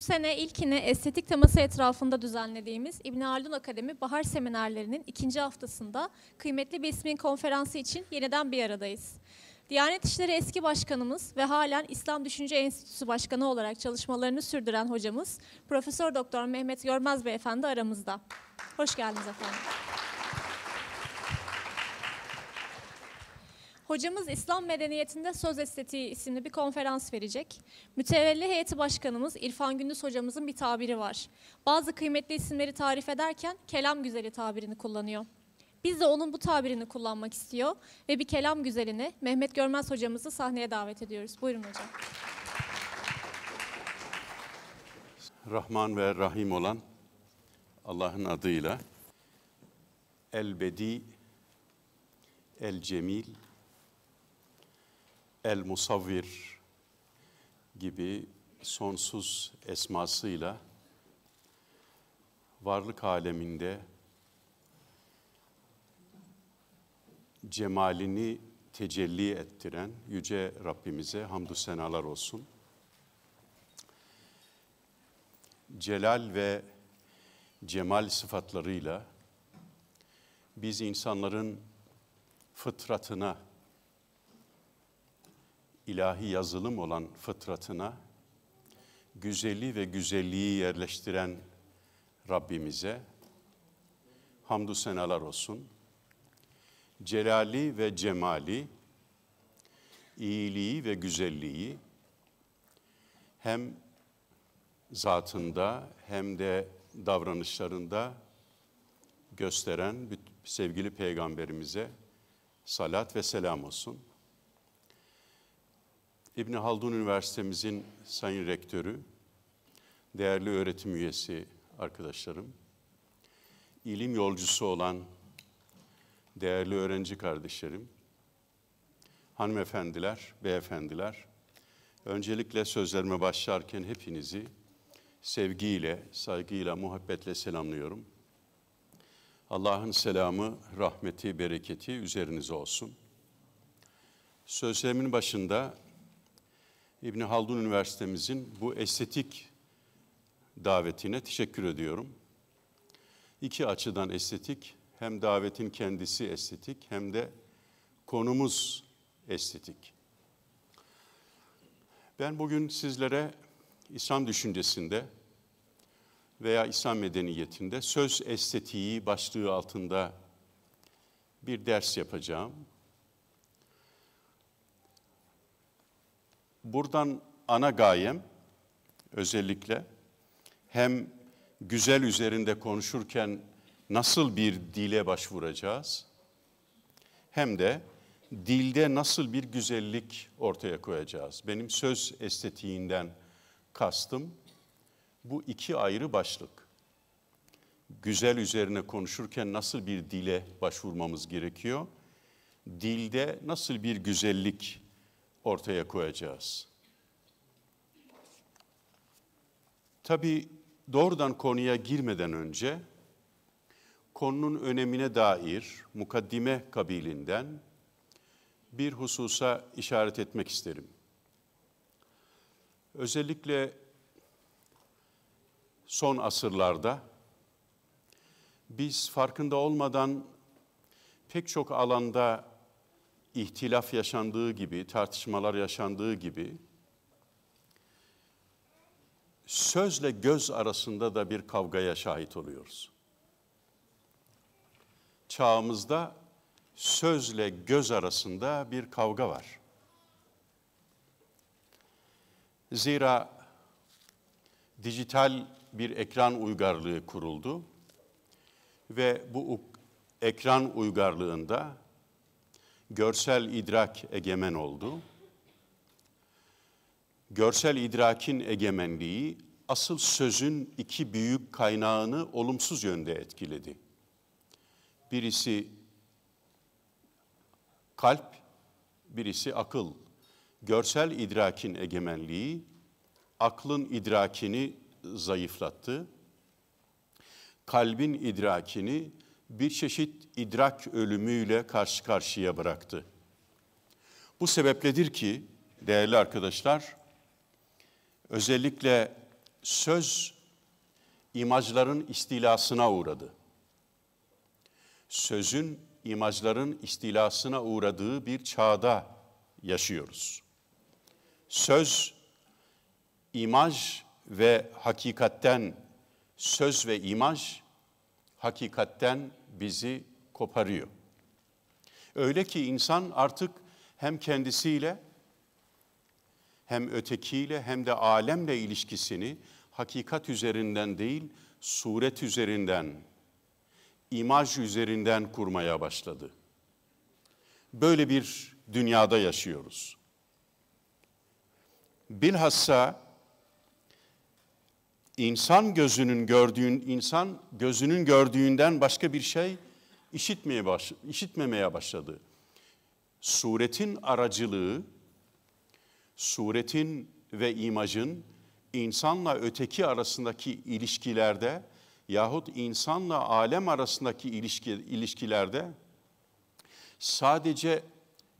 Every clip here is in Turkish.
Bu sene ilkini estetik teması etrafında düzenlediğimiz İbn Haldun Akademi Bahar Seminerlerinin ikinci haftasında kıymetli bir ismin konferansı için yeniden bir aradayız. Diyanet İşleri eski başkanımız ve halen İslam Düşünce Enstitüsü Başkanı olarak çalışmalarını sürdüren hocamız Profesör Doktor Mehmet Görmez Beyefendi aramızda. Hoş geldiniz efendim. Hocamız İslam Medeniyetinde Söz Estetiği isimli bir konferans verecek. Mütevelli heyeti başkanımız İrfan Gündüz hocamızın bir tabiri var. Bazı kıymetli isimleri tarif ederken kelam güzeli tabirini kullanıyor. Biz de onun bu tabirini kullanmak istiyor ve bir kelam güzelini Mehmet Görmez hocamızı sahneye davet ediyoruz. Buyurun hocam. Rahman ve Rahim olan Allah'ın adıyla El-Bedi, El-Cemil, El Musavvir gibi sonsuz esmasıyla varlık aleminde cemalini tecelli ettiren yüce Rabbimize hamdü senalar olsun. Celal ve cemal sıfatlarıyla biz insanların fıtratına ilahi yazılım olan fıtratına güzeli ve güzelliği yerleştiren Rabbimize hamdü senalar olsun. Celali ve cemali, iyiliği ve güzelliği hem zatında hem de davranışlarında gösteren sevgili peygamberimize salat ve selam olsun. İbn Haldun Üniversitemizin Sayın Rektörü, değerli öğretim üyesi arkadaşlarım, ilim yolcusu olan değerli öğrenci kardeşlerim, hanımefendiler, beyefendiler, öncelikle sözlerime başlarken hepinizi sevgiyle, saygıyla, muhabbetle selamlıyorum. Allah'ın selamı, rahmeti, bereketi üzerinize olsun. Sözlerimin başında İbni Haldun Üniversitemizin bu estetik davetine teşekkür ediyorum. İki açıdan estetik, hem davetin kendisi estetik hem de konumuz estetik. Ben bugün sizlere İslam düşüncesinde veya İslam medeniyetinde söz estetiği başlığı altında bir ders yapacağım. Buradan ana gayem özellikle hem güzel üzerinde konuşurken nasıl bir dile başvuracağız hem de dilde nasıl bir güzellik ortaya koyacağız. Benim söz estetiğinden kastım bu iki ayrı başlık. Güzel üzerine konuşurken nasıl bir dile başvurmamız gerekiyor? Dilde nasıl bir güzellik ortaya koyacağız. Tabi doğrudan konuya girmeden önce konunun önemine dair mukaddime kabilinden bir hususa işaret etmek isterim. Özellikle son asırlarda biz farkında olmadan pek çok alanda ihtilaf yaşandığı gibi, tartışmalar yaşandığı gibi sözle göz arasında da bir kavgaya şahit oluyoruz. Çağımızda sözle göz arasında bir kavga var. Zira dijital bir ekran uygarlığı kuruldu ve bu ekran uygarlığında görsel idrak egemen oldu. Görsel idrakin egemenliği asıl sözün iki büyük kaynağını olumsuz yönde etkiledi. Birisi kalp, birisi akıl. Görsel idrakin egemenliği aklın idrakini zayıflattı. Kalbin idrakini bir çeşit idrak ölümüyle karşı karşıya bıraktı. Bu sebepledir ki değerli arkadaşlar özellikle söz imajların istilasına uğradı. Sözün imajların istilasına uğradığı bir çağda yaşıyoruz. Söz, imaj ve hakikatten, söz ve imaj hakikatten bizi koparıyor. Öyle ki insan artık hem kendisiyle hem ötekiyle hem de alemle ilişkisini hakikat üzerinden değil, suret üzerinden, imaj üzerinden kurmaya başladı. Böyle bir dünyada yaşıyoruz. Bilhassa insan gözünün gördüğün insan gözünün gördüğünden başka bir şey işitmeye baş, işitmemeye başladı. Suretin aracılığı, suretin ve imajın insanla öteki arasındaki ilişkilerde yahut insanla alem arasındaki ilişki, ilişkilerde sadece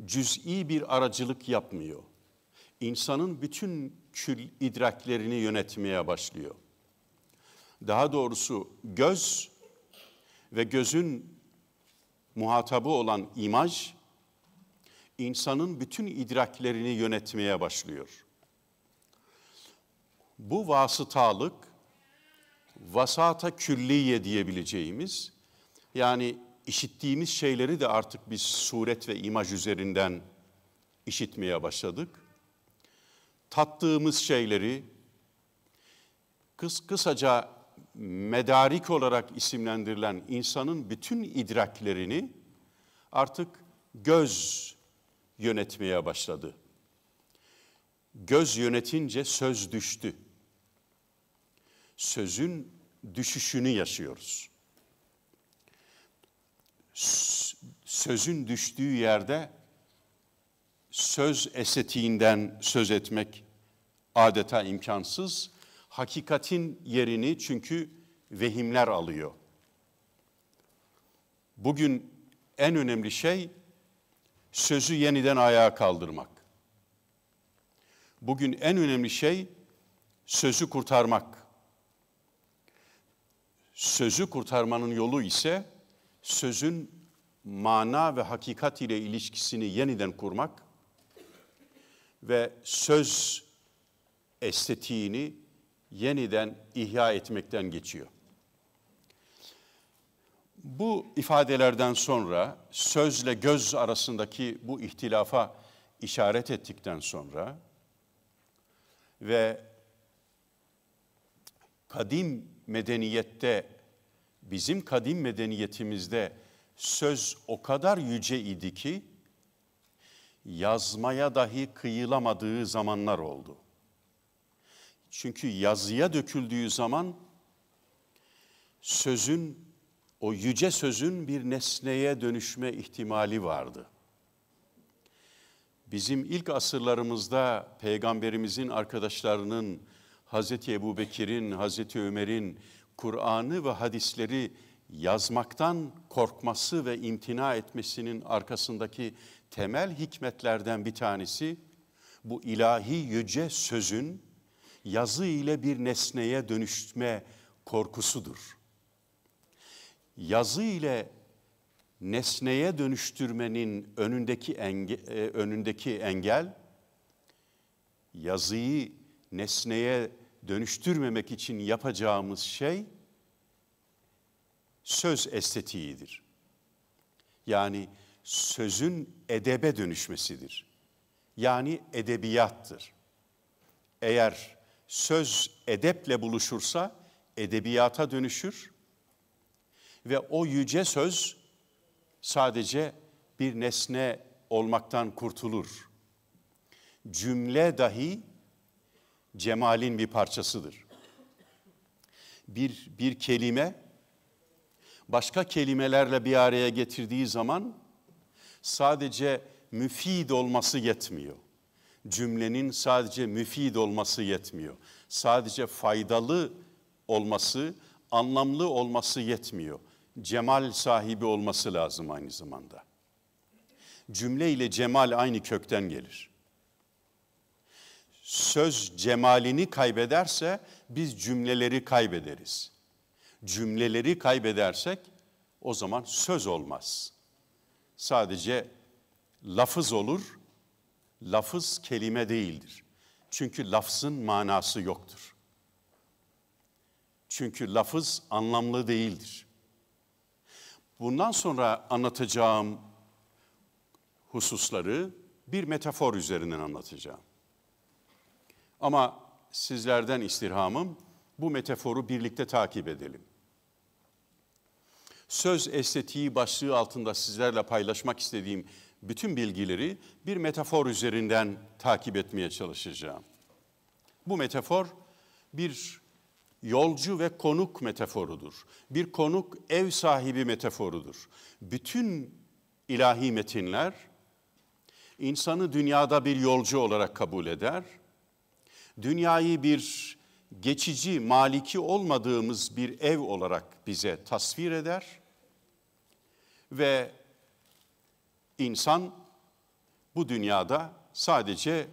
cüz'i bir aracılık yapmıyor. İnsanın bütün kül idraklerini yönetmeye başlıyor daha doğrusu göz ve gözün muhatabı olan imaj insanın bütün idraklerini yönetmeye başlıyor. Bu vasıtalık vasata külliye diyebileceğimiz yani işittiğimiz şeyleri de artık biz suret ve imaj üzerinden işitmeye başladık. Tattığımız şeyleri kıs kısaca medarik olarak isimlendirilen insanın bütün idraklerini artık göz yönetmeye başladı. Göz yönetince söz düştü. Sözün düşüşünü yaşıyoruz. Sözün düştüğü yerde söz esetiğinden söz etmek adeta imkansız hakikatin yerini çünkü vehimler alıyor. Bugün en önemli şey sözü yeniden ayağa kaldırmak. Bugün en önemli şey sözü kurtarmak. Sözü kurtarmanın yolu ise sözün mana ve hakikat ile ilişkisini yeniden kurmak ve söz estetiğini yeniden ihya etmekten geçiyor. Bu ifadelerden sonra sözle göz arasındaki bu ihtilafa işaret ettikten sonra ve kadim medeniyette bizim kadim medeniyetimizde söz o kadar yüce idi ki yazmaya dahi kıyılamadığı zamanlar oldu.'' Çünkü yazıya döküldüğü zaman sözün, o yüce sözün bir nesneye dönüşme ihtimali vardı. Bizim ilk asırlarımızda peygamberimizin arkadaşlarının Hazreti Bekir'in, Hazreti Ömer'in Kur'an'ı ve hadisleri yazmaktan korkması ve imtina etmesinin arkasındaki temel hikmetlerden bir tanesi bu ilahi yüce sözün yazı ile bir nesneye dönüşme korkusudur. Yazı ile nesneye dönüştürmenin önündeki enge, e, önündeki engel yazıyı nesneye dönüştürmemek için yapacağımız şey söz estetiğidir. Yani sözün edebe dönüşmesidir. Yani edebiyattır. Eğer söz edeple buluşursa edebiyata dönüşür ve o yüce söz sadece bir nesne olmaktan kurtulur. Cümle dahi cemalin bir parçasıdır. Bir, bir kelime başka kelimelerle bir araya getirdiği zaman sadece müfid olması yetmiyor cümlenin sadece müfid olması yetmiyor. Sadece faydalı olması, anlamlı olması yetmiyor. Cemal sahibi olması lazım aynı zamanda. Cümle ile cemal aynı kökten gelir. Söz cemalini kaybederse biz cümleleri kaybederiz. Cümleleri kaybedersek o zaman söz olmaz. Sadece lafız olur lafız kelime değildir. Çünkü lafzın manası yoktur. Çünkü lafız anlamlı değildir. Bundan sonra anlatacağım hususları bir metafor üzerinden anlatacağım. Ama sizlerden istirhamım bu metaforu birlikte takip edelim. Söz estetiği başlığı altında sizlerle paylaşmak istediğim bütün bilgileri bir metafor üzerinden takip etmeye çalışacağım. Bu metafor bir yolcu ve konuk metaforudur. Bir konuk ev sahibi metaforudur. Bütün ilahi metinler insanı dünyada bir yolcu olarak kabul eder. Dünyayı bir geçici, maliki olmadığımız bir ev olarak bize tasvir eder ve İnsan bu dünyada sadece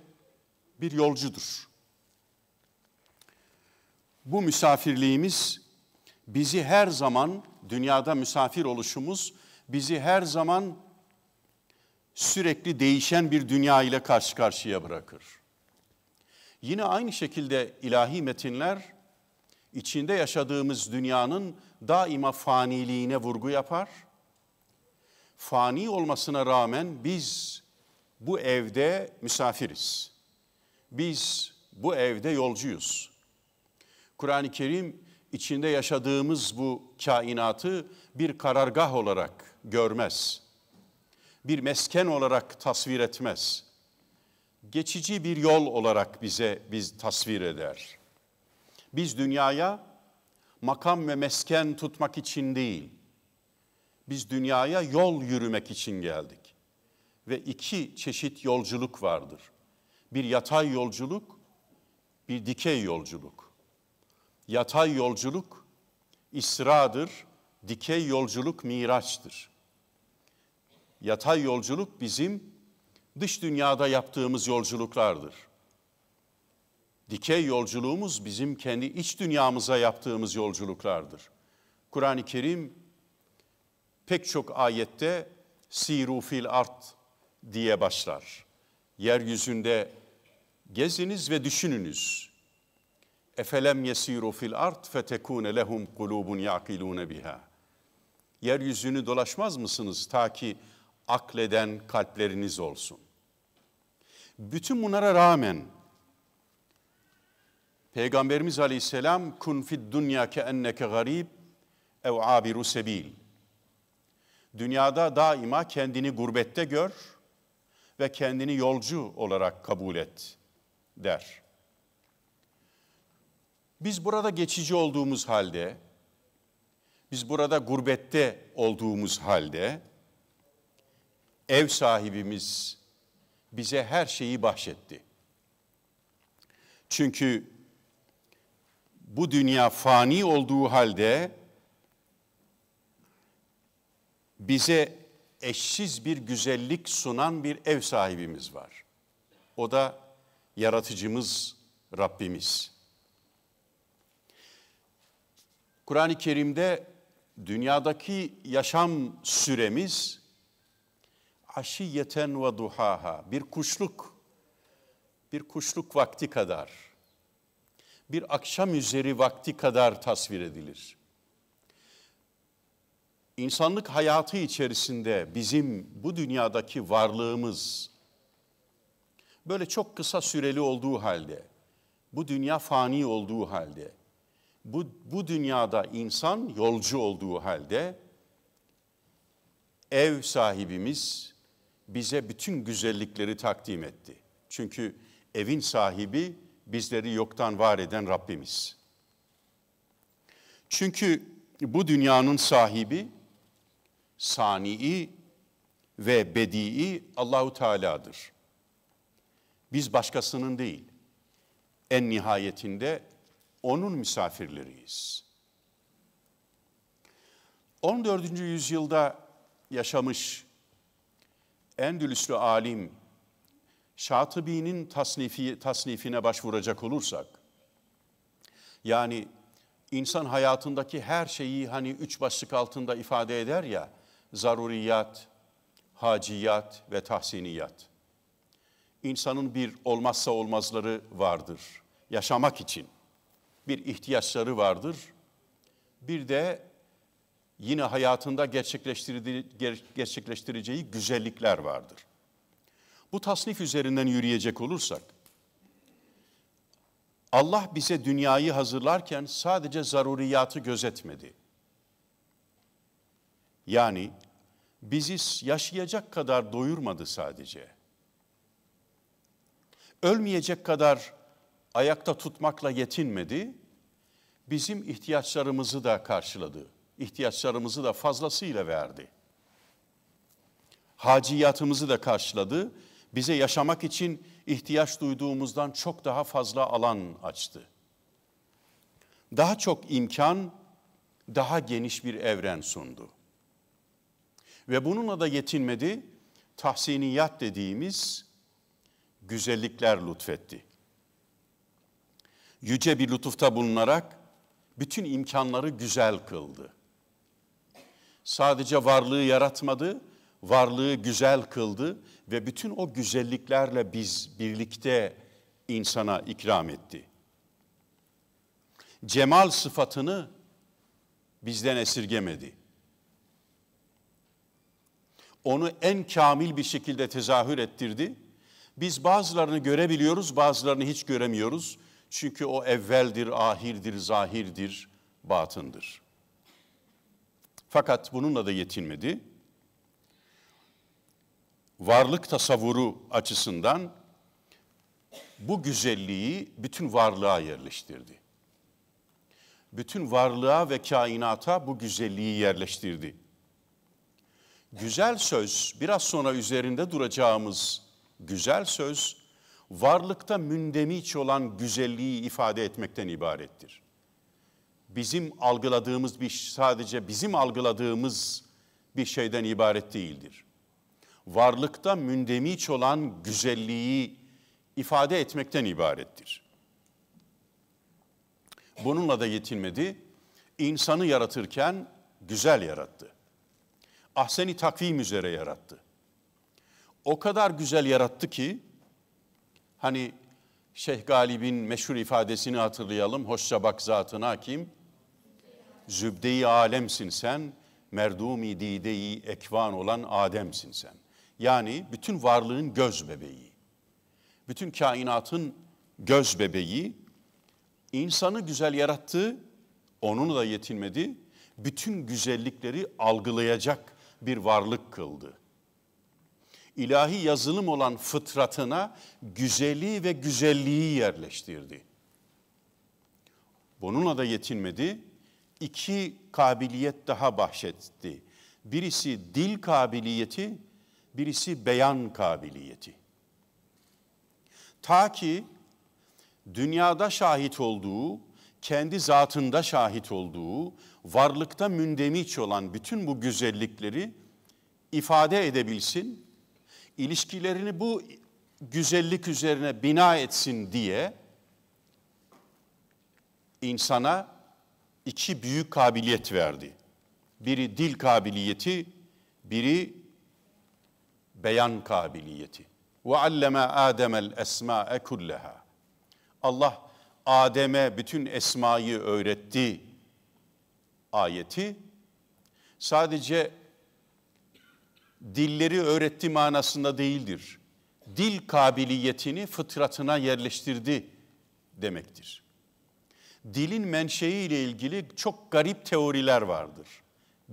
bir yolcudur. Bu misafirliğimiz bizi her zaman dünyada misafir oluşumuz bizi her zaman sürekli değişen bir dünya ile karşı karşıya bırakır. Yine aynı şekilde ilahi metinler içinde yaşadığımız dünyanın daima faniliğine vurgu yapar fani olmasına rağmen biz bu evde misafiriz. Biz bu evde yolcuyuz. Kur'an-ı Kerim içinde yaşadığımız bu kainatı bir karargah olarak görmez. Bir mesken olarak tasvir etmez. Geçici bir yol olarak bize biz tasvir eder. Biz dünyaya makam ve mesken tutmak için değil, biz dünyaya yol yürümek için geldik. Ve iki çeşit yolculuk vardır. Bir yatay yolculuk, bir dikey yolculuk. Yatay yolculuk İsra'dır, dikey yolculuk Miraç'tır. Yatay yolculuk bizim dış dünyada yaptığımız yolculuklardır. Dikey yolculuğumuz bizim kendi iç dünyamıza yaptığımız yolculuklardır. Kur'an-ı Kerim pek çok ayette siru fil art diye başlar. Yeryüzünde geziniz ve düşününüz. Efelem yesiru fil art fetekune lehum kulubun yaqilun biha. Yeryüzünü dolaşmaz mısınız ta ki akleden kalpleriniz olsun. Bütün bunlara rağmen Peygamberimiz Aleyhisselam kun fid dunya ke enneke garib ev abiru sebil.'' Dünyada daima kendini gurbette gör ve kendini yolcu olarak kabul et der. Biz burada geçici olduğumuz halde, biz burada gurbette olduğumuz halde ev sahibimiz bize her şeyi bahşetti. Çünkü bu dünya fani olduğu halde bize eşsiz bir güzellik sunan bir ev sahibimiz var. O da yaratıcımız Rabbimiz. Kur'an-ı Kerim'de dünyadaki yaşam süremiz aşiyeten ve duhaha bir kuşluk bir kuşluk vakti kadar bir akşam üzeri vakti kadar tasvir edilir insanlık hayatı içerisinde bizim bu dünyadaki varlığımız böyle çok kısa süreli olduğu halde, bu dünya fani olduğu halde, bu, bu dünyada insan yolcu olduğu halde ev sahibimiz bize bütün güzellikleri takdim etti. Çünkü evin sahibi bizleri yoktan var eden Rabbimiz. Çünkü bu dünyanın sahibi sani'i ve bedi'i Allahu Teala'dır. Biz başkasının değil, en nihayetinde onun misafirleriyiz. 14. yüzyılda yaşamış Endülüslü alim Şatıbi'nin tasnifi, tasnifine başvuracak olursak, yani insan hayatındaki her şeyi hani üç başlık altında ifade eder ya, zaruriyat, haciyat ve tahsiniyat. İnsanın bir olmazsa olmazları vardır yaşamak için. Bir ihtiyaçları vardır. Bir de yine hayatında gerçekleştireceği güzellikler vardır. Bu tasnif üzerinden yürüyecek olursak, Allah bize dünyayı hazırlarken sadece zaruriyatı gözetmedi.'' Yani bizi yaşayacak kadar doyurmadı sadece. Ölmeyecek kadar ayakta tutmakla yetinmedi. Bizim ihtiyaçlarımızı da karşıladı. İhtiyaçlarımızı da fazlasıyla verdi. Haciyatımızı da karşıladı. Bize yaşamak için ihtiyaç duyduğumuzdan çok daha fazla alan açtı. Daha çok imkan, daha geniş bir evren sundu. Ve bununla da yetinmedi. Tahsiniyat dediğimiz güzellikler lütfetti. Yüce bir lütufta bulunarak bütün imkanları güzel kıldı. Sadece varlığı yaratmadı, varlığı güzel kıldı ve bütün o güzelliklerle biz birlikte insana ikram etti. Cemal sıfatını bizden esirgemedi onu en kamil bir şekilde tezahür ettirdi. Biz bazılarını görebiliyoruz, bazılarını hiç göremiyoruz. Çünkü o evveldir, ahirdir, zahirdir, batındır. Fakat bununla da yetinmedi. Varlık tasavvuru açısından bu güzelliği bütün varlığa yerleştirdi. Bütün varlığa ve kainata bu güzelliği yerleştirdi güzel söz, biraz sonra üzerinde duracağımız güzel söz, varlıkta mündemiç olan güzelliği ifade etmekten ibarettir. Bizim algıladığımız bir sadece bizim algıladığımız bir şeyden ibaret değildir. Varlıkta mündemiç olan güzelliği ifade etmekten ibarettir. Bununla da yetinmedi. İnsanı yaratırken güzel yarattı ahseni takvim üzere yarattı. O kadar güzel yarattı ki hani Şeyh Galib'in meşhur ifadesini hatırlayalım. Hoşça bak zatına hakim. Zübdeyi alemsin sen, merdumi dideyi ekvan olan Adem'sin sen. Yani bütün varlığın göz bebeği. Bütün kainatın göz bebeği. insanı güzel yarattı, onunla yetinmedi. Bütün güzellikleri algılayacak bir varlık kıldı. İlahi yazılım olan fıtratına güzeli ve güzelliği yerleştirdi. Bununla da yetinmedi. iki kabiliyet daha bahşetti. Birisi dil kabiliyeti, birisi beyan kabiliyeti. Ta ki dünyada şahit olduğu, kendi zatında şahit olduğu, varlıkta mündemiç olan bütün bu güzellikleri ifade edebilsin, ilişkilerini bu güzellik üzerine bina etsin diye insana iki büyük kabiliyet verdi. Biri dil kabiliyeti, biri beyan kabiliyeti. Ve alleme Adem'el esma'e kullaha. Allah Adem'e bütün esmayı öğretti ayeti sadece dilleri öğretti manasında değildir. Dil kabiliyetini fıtratına yerleştirdi demektir. Dilin menşei ile ilgili çok garip teoriler vardır.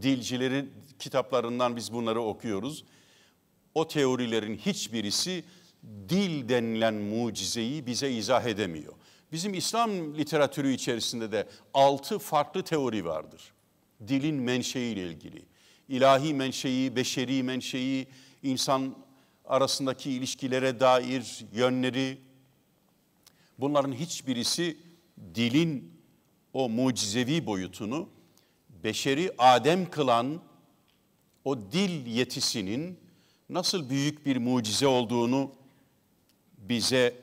Dilcilerin kitaplarından biz bunları okuyoruz. O teorilerin hiçbirisi dil denilen mucizeyi bize izah edemiyor. Bizim İslam literatürü içerisinde de altı farklı teori vardır. Dilin menşei ile ilgili. ilahi menşei, beşeri menşei, insan arasındaki ilişkilere dair yönleri. Bunların hiçbirisi dilin o mucizevi boyutunu beşeri Adem kılan o dil yetisinin nasıl büyük bir mucize olduğunu bize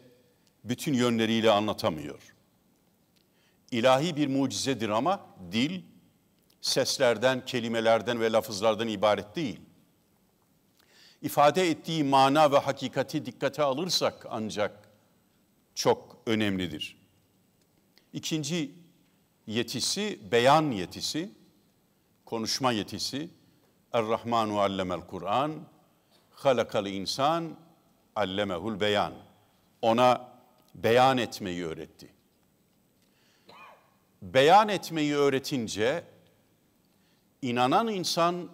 bütün yönleriyle anlatamıyor. İlahi bir mucizedir ama dil seslerden, kelimelerden ve lafızlardan ibaret değil. İfade ettiği mana ve hakikati dikkate alırsak ancak çok önemlidir. İkinci yetisi beyan yetisi, konuşma yetisi. Er-Rahmanu allemel Kur'an, halakal insan allemehul beyan. Ona beyan etmeyi öğretti. Beyan etmeyi öğretince inanan insan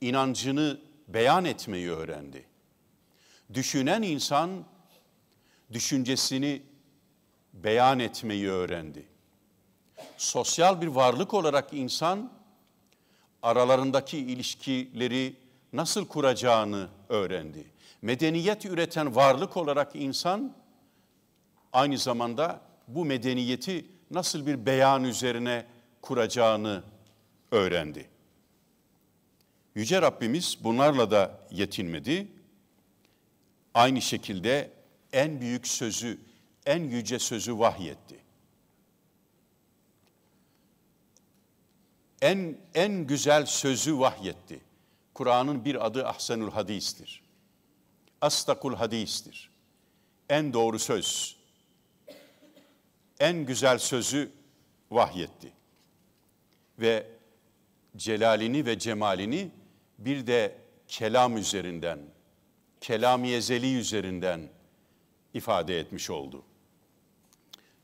inancını beyan etmeyi öğrendi. Düşünen insan düşüncesini beyan etmeyi öğrendi. Sosyal bir varlık olarak insan aralarındaki ilişkileri nasıl kuracağını öğrendi. Medeniyet üreten varlık olarak insan aynı zamanda bu medeniyeti nasıl bir beyan üzerine kuracağını öğrendi. Yüce Rabbimiz bunlarla da yetinmedi. Aynı şekilde en büyük sözü, en yüce sözü vahyetti. En en güzel sözü vahyetti. Kur'an'ın bir adı Ahsenül Hadis'tir. Astakul Hadis'tir. En doğru söz en güzel sözü vahyetti. Ve celalini ve cemalini bir de kelam üzerinden, kelam-i üzerinden ifade etmiş oldu.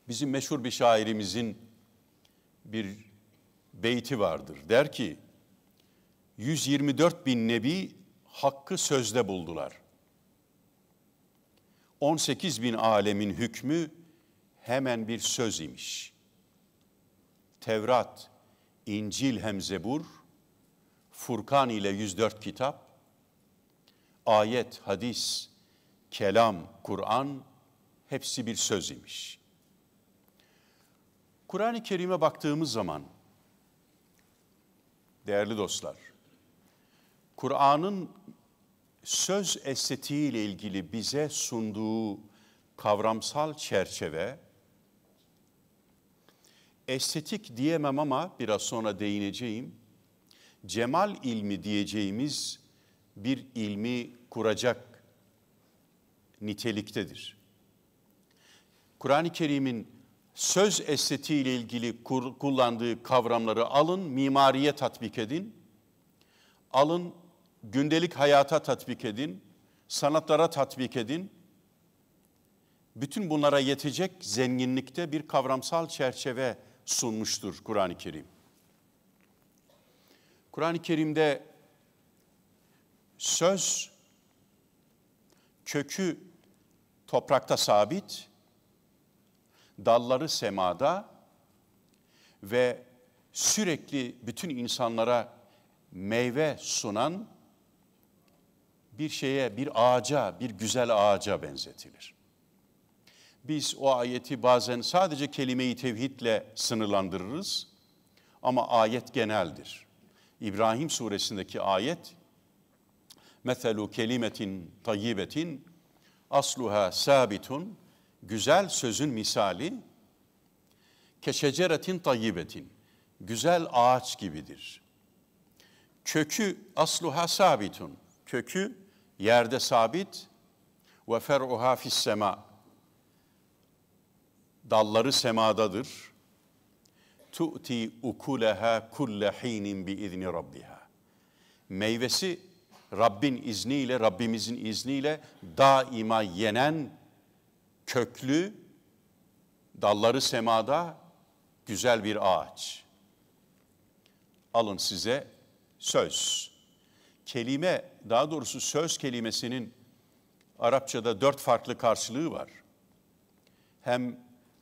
Bizim meşhur bir şairimizin bir beyti vardır. Der ki, 124 bin nebi hakkı sözde buldular. 18 bin alemin hükmü hemen bir söz imiş. Tevrat, İncil hem Zebur, Furkan ile 104 kitap, ayet, hadis, kelam, Kur'an hepsi bir söz imiş. Kur'an-ı Kerim'e baktığımız zaman değerli dostlar, Kur'an'ın söz estetiği ilgili bize sunduğu kavramsal çerçeve estetik diyemem ama biraz sonra değineceğim. Cemal ilmi diyeceğimiz bir ilmi kuracak niteliktedir. Kur'an-ı Kerim'in söz estetiği ilgili kur, kullandığı kavramları alın, mimariye tatbik edin. Alın, gündelik hayata tatbik edin, sanatlara tatbik edin. Bütün bunlara yetecek zenginlikte bir kavramsal çerçeve sunmuştur Kur'an-ı Kerim. Kur'an-ı Kerim'de söz kökü toprakta sabit, dalları semada ve sürekli bütün insanlara meyve sunan bir şeye, bir ağaca, bir güzel ağaca benzetilir. Biz o ayeti bazen sadece kelimeyi tevhidle sınırlandırırız ama ayet geneldir. İbrahim suresindeki ayet Meselu kelimetin tayyibetin asluha sabitun güzel sözün misali keşeceretin tayyibetin güzel ağaç gibidir. Kökü asluha sabitun kökü yerde sabit ve fer'uha fis sema dalları semadadır. Tu'ti ukuleha kulle hinin bi izni rabbiha. Meyvesi Rabbin izniyle, Rabbimizin izniyle daima yenen köklü dalları semada güzel bir ağaç. Alın size söz. Kelime, daha doğrusu söz kelimesinin Arapçada dört farklı karşılığı var. Hem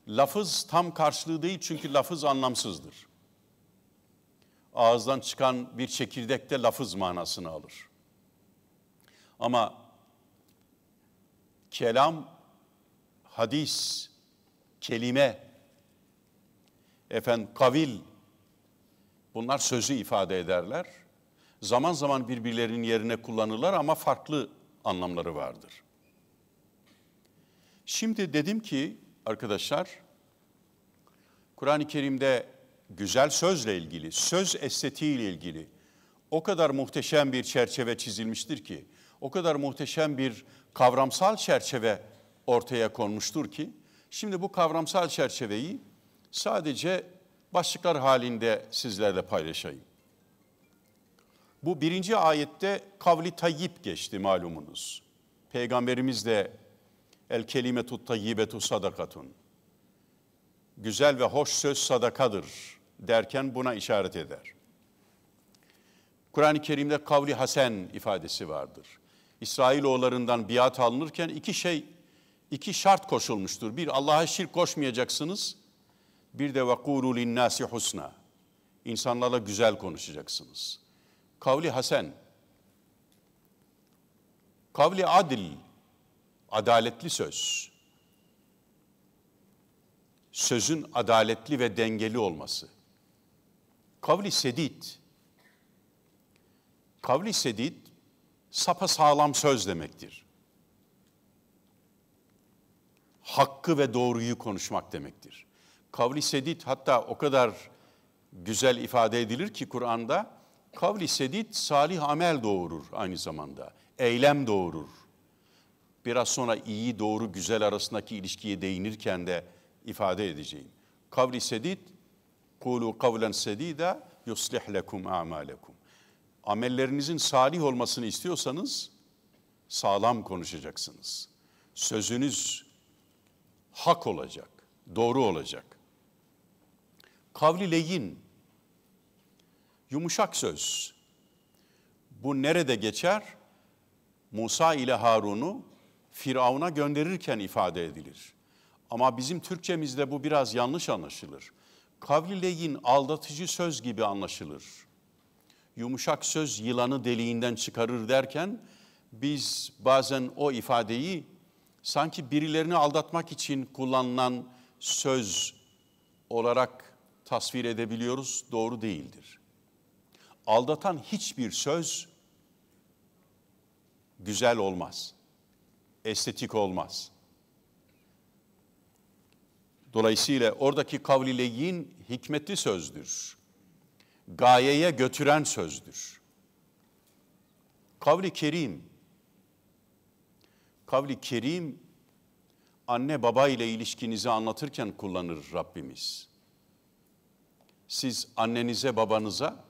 lafız tam karşılığı değil çünkü lafız anlamsızdır. Ağızdan çıkan bir çekirdekte lafız manasını alır. Ama kelam, hadis, kelime, efendim kavil bunlar sözü ifade ederler. Zaman zaman birbirlerinin yerine kullanırlar ama farklı anlamları vardır. Şimdi dedim ki arkadaşlar Kur'an-ı Kerim'de güzel sözle ilgili, söz estetiğiyle ilgili o kadar muhteşem bir çerçeve çizilmiştir ki, o kadar muhteşem bir kavramsal çerçeve ortaya konmuştur ki, şimdi bu kavramsal çerçeveyi sadece başlıklar halinde sizlerle paylaşayım. Bu birinci ayette kavli tayyip geçti malumunuz. Peygamberimiz de El kelimetu tayyibetu sadakatun. Güzel ve hoş söz sadakadır derken buna işaret eder. Kur'an-ı Kerim'de kavli hasen ifadesi vardır. İsrailoğullarından biat alınırken iki şey, iki şart koşulmuştur. Bir, Allah'a şirk koşmayacaksınız. Bir de vekulu linnâsi husna. İnsanlarla güzel konuşacaksınız. Kavli hasen. Kavli adil Adaletli söz. Sözün adaletli ve dengeli olması. Kavli sedid. Kavli sedid sapa sağlam söz demektir. Hakkı ve doğruyu konuşmak demektir. Kavli sedid hatta o kadar güzel ifade edilir ki Kur'an'da kavli sedid salih amel doğurur aynı zamanda. Eylem doğurur biraz sonra iyi doğru güzel arasındaki ilişkiye değinirken de ifade edeceğim. Kavli sedid, kulu kavlen sedida yuslih lekum a'malekum. Amellerinizin salih olmasını istiyorsanız sağlam konuşacaksınız. Sözünüz hak olacak, doğru olacak. Kavli leyin, yumuşak söz. Bu nerede geçer? Musa ile Harun'u Firavun'a gönderirken ifade edilir. Ama bizim Türkçemizde bu biraz yanlış anlaşılır. Kavli aldatıcı söz gibi anlaşılır. Yumuşak söz yılanı deliğinden çıkarır derken biz bazen o ifadeyi sanki birilerini aldatmak için kullanılan söz olarak tasvir edebiliyoruz. Doğru değildir. Aldatan hiçbir söz güzel olmaz.'' estetik olmaz. Dolayısıyla oradaki kavlileyin hikmetli sözdür. Gayeye götüren sözdür. Kavli kerim. Kavli kerim anne baba ile ilişkinizi anlatırken kullanır Rabbimiz. Siz annenize babanıza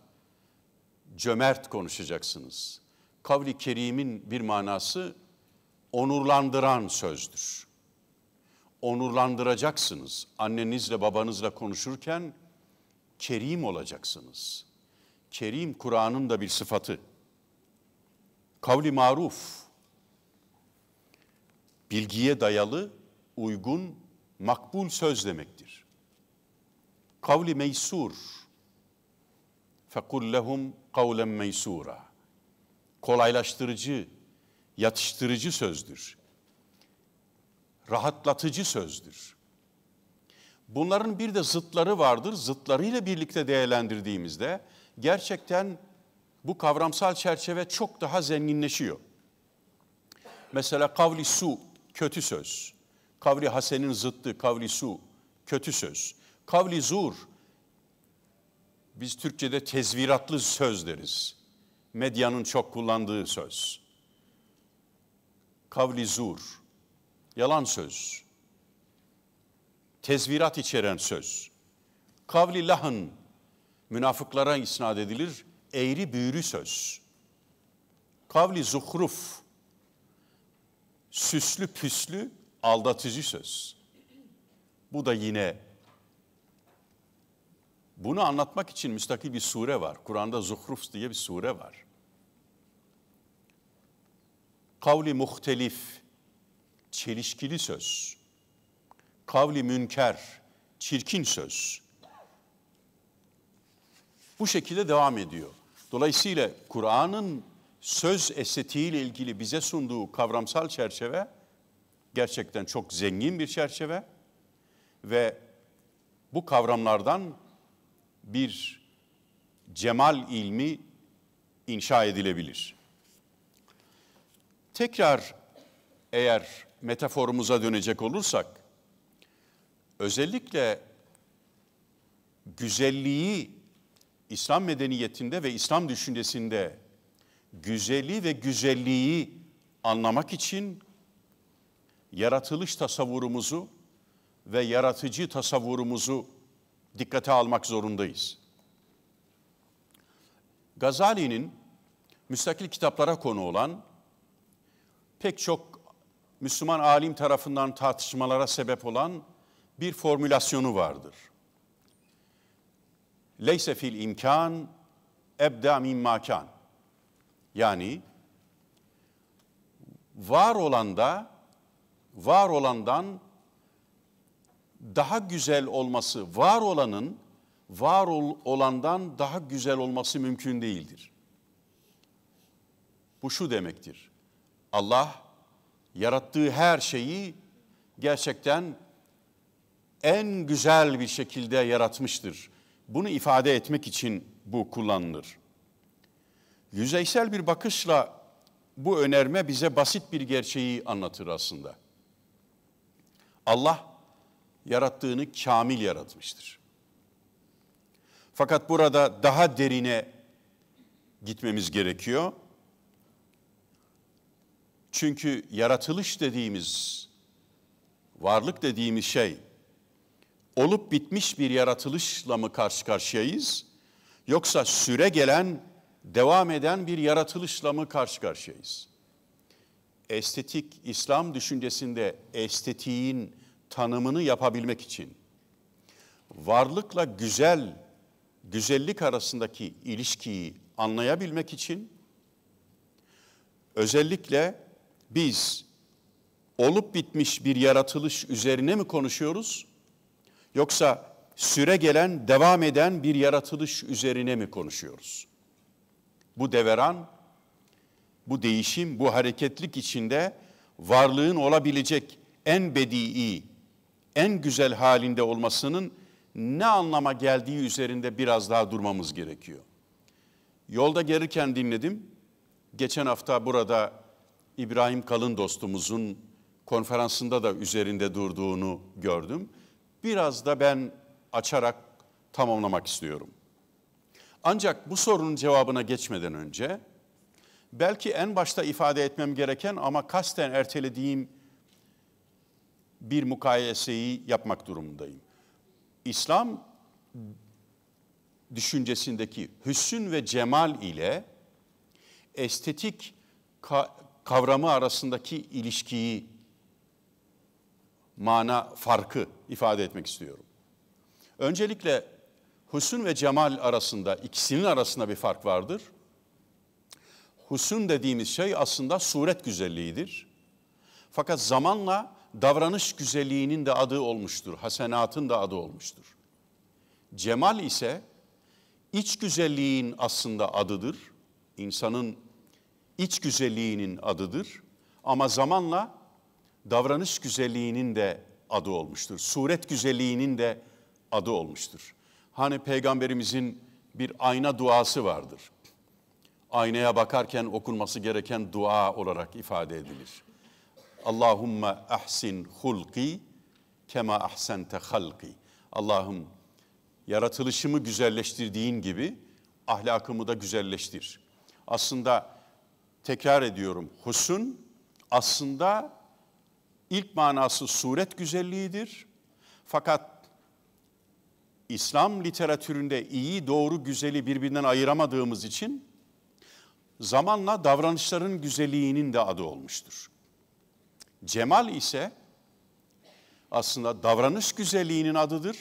cömert konuşacaksınız. Kavli kerimin bir manası onurlandıran sözdür. Onurlandıracaksınız. Annenizle babanızla konuşurken kerim olacaksınız. Kerim Kur'an'ın da bir sıfatı. Kavli maruf, bilgiye dayalı, uygun, makbul söz demektir. Kavli meysur, fekul lehum kavlen meysura. Kolaylaştırıcı, yatıştırıcı sözdür. Rahatlatıcı sözdür. Bunların bir de zıtları vardır. Zıtlarıyla birlikte değerlendirdiğimizde gerçekten bu kavramsal çerçeve çok daha zenginleşiyor. Mesela kavli su, kötü söz. Kavli hasenin zıttı, kavli su, kötü söz. Kavli zur, biz Türkçe'de tezviratlı söz deriz. Medyanın çok kullandığı söz kavli zur, yalan söz, tezvirat içeren söz, kavli lahın, münafıklara isnat edilir, eğri büğrü söz, kavli zuhruf, süslü püslü aldatıcı söz. Bu da yine bunu anlatmak için müstakil bir sure var. Kur'an'da Zuhruf diye bir sure var. Kavli muhtelif, çelişkili söz. Kavli münker, çirkin söz. Bu şekilde devam ediyor. Dolayısıyla Kur'an'ın söz estetiğiyle ilgili bize sunduğu kavramsal çerçeve gerçekten çok zengin bir çerçeve ve bu kavramlardan bir cemal ilmi inşa edilebilir. Tekrar eğer metaforumuza dönecek olursak, özellikle güzelliği İslam medeniyetinde ve İslam düşüncesinde güzeli ve güzelliği anlamak için yaratılış tasavvurumuzu ve yaratıcı tasavvurumuzu dikkate almak zorundayız. Gazali'nin müstakil kitaplara konu olan pek çok Müslüman alim tarafından tartışmalara sebep olan bir formülasyonu vardır. Leyse fil imkan ebda min makan. Yani var olanda var olandan daha güzel olması, var olanın var ol, olandan daha güzel olması mümkün değildir. Bu şu demektir. Allah yarattığı her şeyi gerçekten en güzel bir şekilde yaratmıştır. Bunu ifade etmek için bu kullanılır. Yüzeysel bir bakışla bu önerme bize basit bir gerçeği anlatır aslında. Allah yarattığını kamil yaratmıştır. Fakat burada daha derine gitmemiz gerekiyor. Çünkü yaratılış dediğimiz, varlık dediğimiz şey olup bitmiş bir yaratılışla mı karşı karşıyayız yoksa süre gelen, devam eden bir yaratılışla mı karşı karşıyayız? Estetik İslam düşüncesinde estetiğin tanımını yapabilmek için varlıkla güzel, güzellik arasındaki ilişkiyi anlayabilmek için özellikle biz olup bitmiş bir yaratılış üzerine mi konuşuyoruz? Yoksa süre gelen, devam eden bir yaratılış üzerine mi konuşuyoruz? Bu deveran, bu değişim, bu hareketlik içinde varlığın olabilecek en bedi'i, en güzel halinde olmasının ne anlama geldiği üzerinde biraz daha durmamız gerekiyor. Yolda gelirken dinledim. Geçen hafta burada İbrahim Kalın dostumuzun konferansında da üzerinde durduğunu gördüm. Biraz da ben açarak tamamlamak istiyorum. Ancak bu sorunun cevabına geçmeden önce belki en başta ifade etmem gereken ama kasten ertelediğim bir mukayeseyi yapmak durumundayım. İslam düşüncesindeki hüsn ve cemal ile estetik kavramı arasındaki ilişkiyi, mana farkı ifade etmek istiyorum. Öncelikle husun ve cemal arasında, ikisinin arasında bir fark vardır. Husun dediğimiz şey aslında suret güzelliğidir. Fakat zamanla davranış güzelliğinin de adı olmuştur, hasenatın da adı olmuştur. Cemal ise iç güzelliğin aslında adıdır. İnsanın iç güzelliğinin adıdır ama zamanla davranış güzelliğinin de adı olmuştur. Suret güzelliğinin de adı olmuştur. Hani peygamberimizin bir ayna duası vardır. Aynaya bakarken okunması gereken dua olarak ifade edilir. Allahumme ahsin hulki kema ahsente halki. Allah'ım yaratılışımı güzelleştirdiğin gibi ahlakımı da güzelleştir. Aslında tekrar ediyorum. Husun aslında ilk manası suret güzelliğidir. Fakat İslam literatüründe iyi, doğru, güzeli birbirinden ayıramadığımız için zamanla davranışların güzelliğinin de adı olmuştur. Cemal ise aslında davranış güzelliğinin adıdır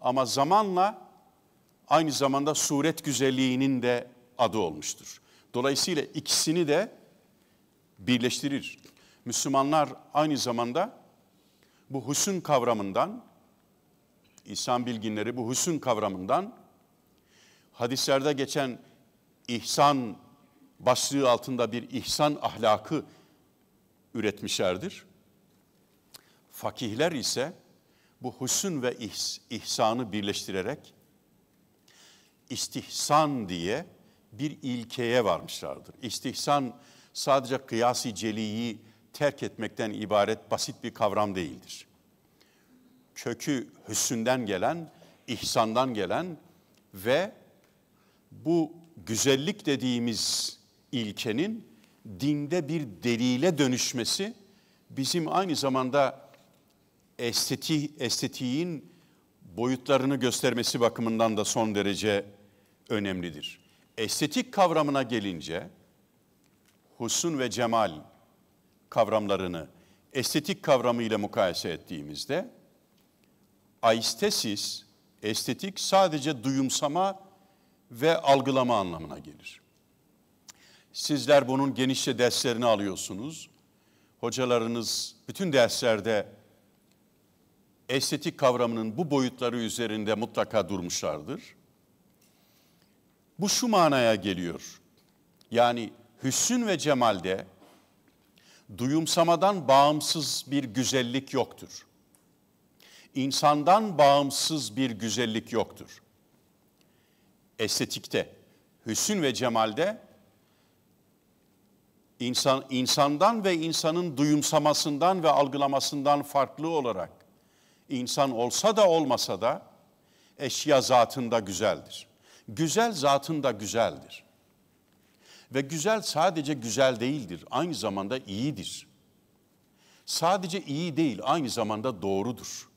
ama zamanla aynı zamanda suret güzelliğinin de adı olmuştur. Dolayısıyla ikisini de birleştirir. Müslümanlar aynı zamanda bu husün kavramından, İslam bilginleri bu husün kavramından, hadislerde geçen ihsan başlığı altında bir ihsan ahlakı üretmişlerdir. Fakihler ise bu husün ve ihsanı birleştirerek istihsan diye bir ilkeye varmışlardır. İstihsan sadece kıyasi celiyi terk etmekten ibaret basit bir kavram değildir. Kökü hüsünden gelen, ihsandan gelen ve bu güzellik dediğimiz ilkenin dinde bir delile dönüşmesi bizim aynı zamanda esteti, estetiğin boyutlarını göstermesi bakımından da son derece önemlidir estetik kavramına gelince husun ve cemal kavramlarını estetik kavramı ile mukayese ettiğimizde aistesis, estetik sadece duyumsama ve algılama anlamına gelir. Sizler bunun genişçe derslerini alıyorsunuz. Hocalarınız bütün derslerde estetik kavramının bu boyutları üzerinde mutlaka durmuşlardır. Bu şu manaya geliyor. Yani hüsn ve cemalde duyumsamadan bağımsız bir güzellik yoktur. İnsandan bağımsız bir güzellik yoktur. Estetikte, hüsn ve cemalde insan, insandan ve insanın duyumsamasından ve algılamasından farklı olarak insan olsa da olmasa da eşya zatında güzeldir. Güzel zatında güzeldir. Ve güzel sadece güzel değildir, aynı zamanda iyidir. Sadece iyi değil, aynı zamanda doğrudur.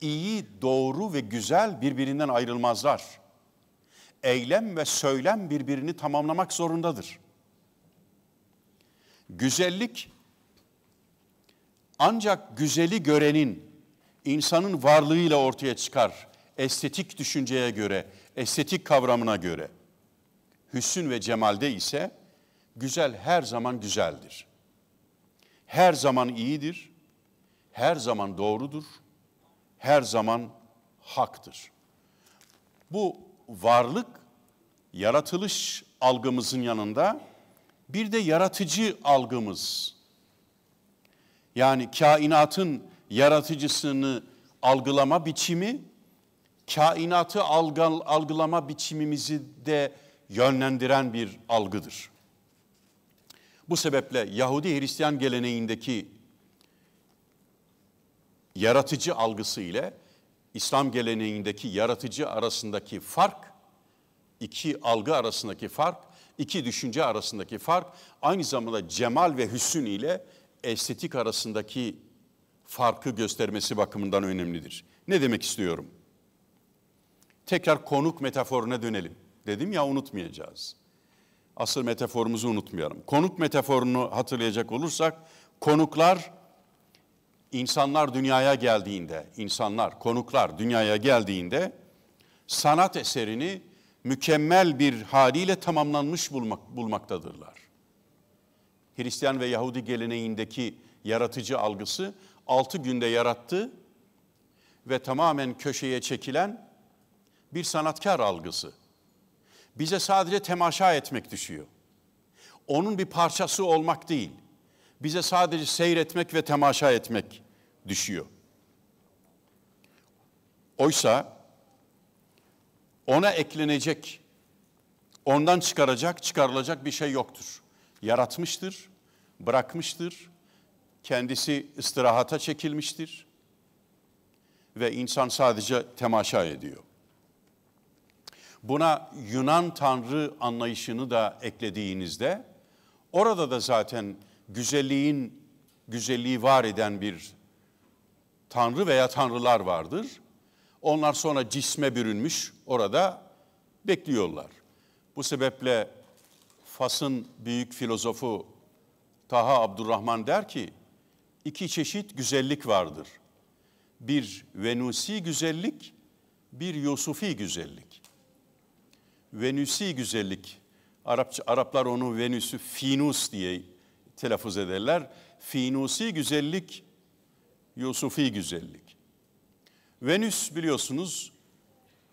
İyi, doğru ve güzel birbirinden ayrılmazlar. Eylem ve söylem birbirini tamamlamak zorundadır. Güzellik ancak güzeli görenin insanın varlığıyla ortaya çıkar. Estetik düşünceye göre, estetik kavramına göre. Hüsn ve cemalde ise güzel her zaman güzeldir. Her zaman iyidir, her zaman doğrudur, her zaman haktır. Bu varlık yaratılış algımızın yanında bir de yaratıcı algımız. Yani kainatın yaratıcısını algılama biçimi kainatı algal, algılama biçimimizi de yönlendiren bir algıdır. Bu sebeple Yahudi Hristiyan geleneğindeki yaratıcı algısı ile İslam geleneğindeki yaratıcı arasındaki fark, iki algı arasındaki fark, iki düşünce arasındaki fark, aynı zamanda cemal ve hüsün ile estetik arasındaki farkı göstermesi bakımından önemlidir. Ne demek istiyorum? Tekrar konuk metaforuna dönelim. Dedim ya unutmayacağız. Asıl metaforumuzu unutmayalım. Konuk metaforunu hatırlayacak olursak konuklar insanlar dünyaya geldiğinde, insanlar, konuklar dünyaya geldiğinde sanat eserini mükemmel bir haliyle tamamlanmış bulmak, bulmaktadırlar. Hristiyan ve Yahudi geleneğindeki yaratıcı algısı altı günde yarattı ve tamamen köşeye çekilen bir sanatkar algısı. Bize sadece temaşa etmek düşüyor. Onun bir parçası olmak değil. Bize sadece seyretmek ve temaşa etmek düşüyor. Oysa ona eklenecek, ondan çıkaracak, çıkarılacak bir şey yoktur. Yaratmıştır, bırakmıştır, kendisi istirahata çekilmiştir ve insan sadece temaşa ediyor buna Yunan tanrı anlayışını da eklediğinizde orada da zaten güzelliğin güzelliği var eden bir tanrı veya tanrılar vardır. Onlar sonra cisme bürünmüş orada bekliyorlar. Bu sebeple Fas'ın büyük filozofu Taha Abdurrahman der ki, iki çeşit güzellik vardır. Bir Venusi güzellik, bir Yusufi güzellik. Venüsi güzellik. Arapça, Araplar onu Venüs'ü Finus diye telaffuz ederler. Finusi güzellik, Yusufi güzellik. Venüs biliyorsunuz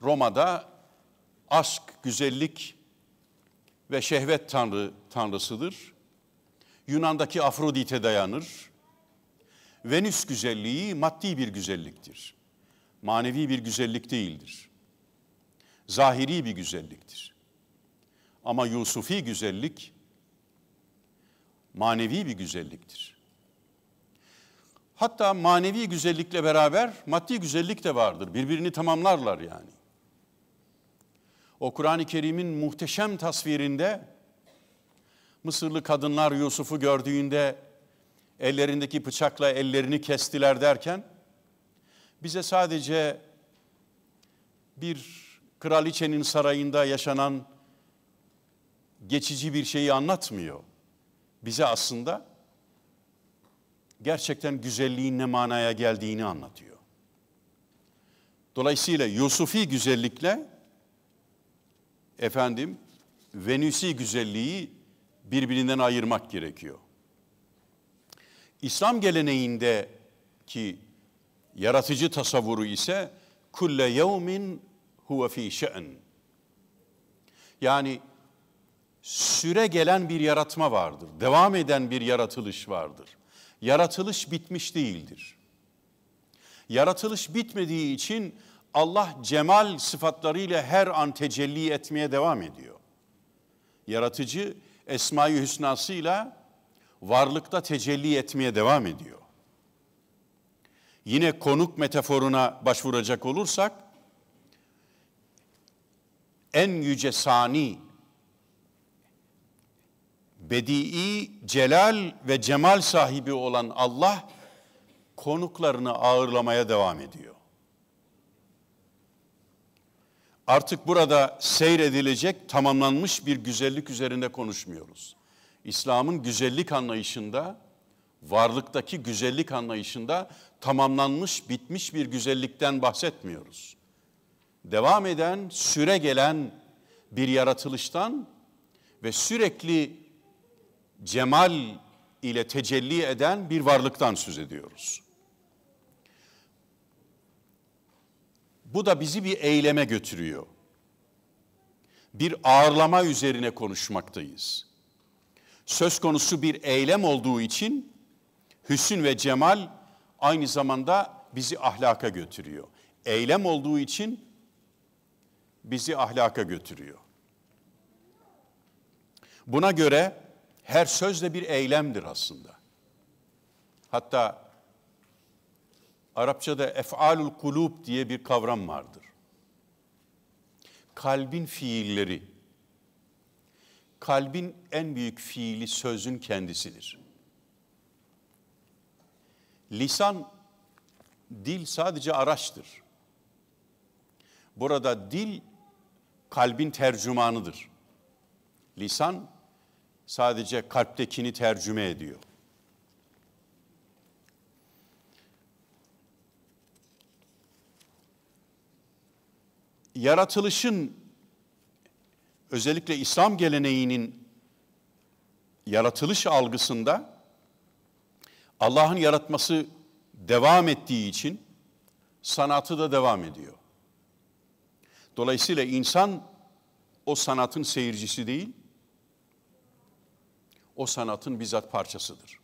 Roma'da aşk, güzellik ve şehvet tanrı tanrısıdır. Yunan'daki Afrodite dayanır. Venüs güzelliği maddi bir güzelliktir. Manevi bir güzellik değildir zahiri bir güzelliktir. Ama Yusufi güzellik manevi bir güzelliktir. Hatta manevi güzellikle beraber maddi güzellik de vardır. Birbirini tamamlarlar yani. O Kur'an-ı Kerim'in muhteşem tasvirinde Mısırlı kadınlar Yusuf'u gördüğünde ellerindeki bıçakla ellerini kestiler derken bize sadece bir kraliçenin sarayında yaşanan geçici bir şeyi anlatmıyor. Bize aslında gerçekten güzelliğin ne manaya geldiğini anlatıyor. Dolayısıyla Yusufi güzellikle efendim Venüsi güzelliği birbirinden ayırmak gerekiyor. İslam geleneğindeki yaratıcı tasavvuru ise kulle yevmin huve fi şe'n. Yani süre gelen bir yaratma vardır. Devam eden bir yaratılış vardır. Yaratılış bitmiş değildir. Yaratılış bitmediği için Allah cemal sıfatlarıyla her an tecelli etmeye devam ediyor. Yaratıcı Esma-i Hüsna'sıyla varlıkta tecelli etmeye devam ediyor. Yine konuk metaforuna başvuracak olursak en yüce sani, bedii, celal ve cemal sahibi olan Allah konuklarını ağırlamaya devam ediyor. Artık burada seyredilecek tamamlanmış bir güzellik üzerinde konuşmuyoruz. İslam'ın güzellik anlayışında, varlıktaki güzellik anlayışında tamamlanmış, bitmiş bir güzellikten bahsetmiyoruz devam eden, süre gelen bir yaratılıştan ve sürekli cemal ile tecelli eden bir varlıktan söz ediyoruz. Bu da bizi bir eyleme götürüyor. Bir ağırlama üzerine konuşmaktayız. Söz konusu bir eylem olduğu için hüsn ve cemal aynı zamanda bizi ahlaka götürüyor. Eylem olduğu için bizi ahlaka götürüyor. Buna göre her söz de bir eylemdir aslında. Hatta Arapçada ef'alul kulub diye bir kavram vardır. Kalbin fiilleri. Kalbin en büyük fiili sözün kendisidir. Lisan, dil sadece araçtır. Burada dil kalbin tercümanıdır. Lisan sadece kalptekini tercüme ediyor. Yaratılışın özellikle İslam geleneğinin yaratılış algısında Allah'ın yaratması devam ettiği için sanatı da devam ediyor. Dolayısıyla insan o sanatın seyircisi değil, o sanatın bizzat parçasıdır.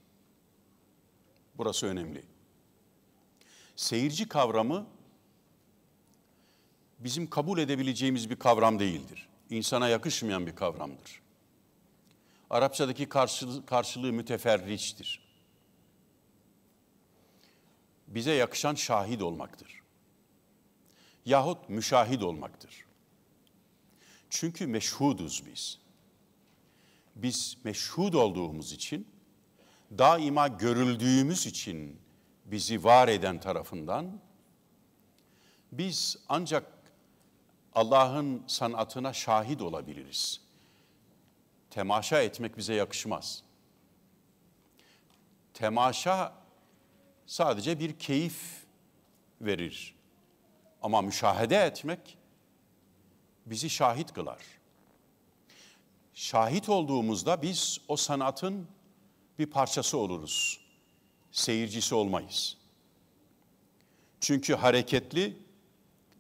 Burası önemli. Seyirci kavramı bizim kabul edebileceğimiz bir kavram değildir. İnsana yakışmayan bir kavramdır. Arapçadaki karşılığı, karşılığı müteferriçtir. Bize yakışan şahit olmaktır yahut müşahit olmaktır. Çünkü meşhuduz biz. Biz meşhud olduğumuz için, daima görüldüğümüz için bizi var eden tarafından, biz ancak Allah'ın sanatına şahit olabiliriz. Temaşa etmek bize yakışmaz. Temaşa sadece bir keyif verir. Ama müşahede etmek bizi şahit kılar. Şahit olduğumuzda biz o sanatın bir parçası oluruz. Seyircisi olmayız. Çünkü hareketli,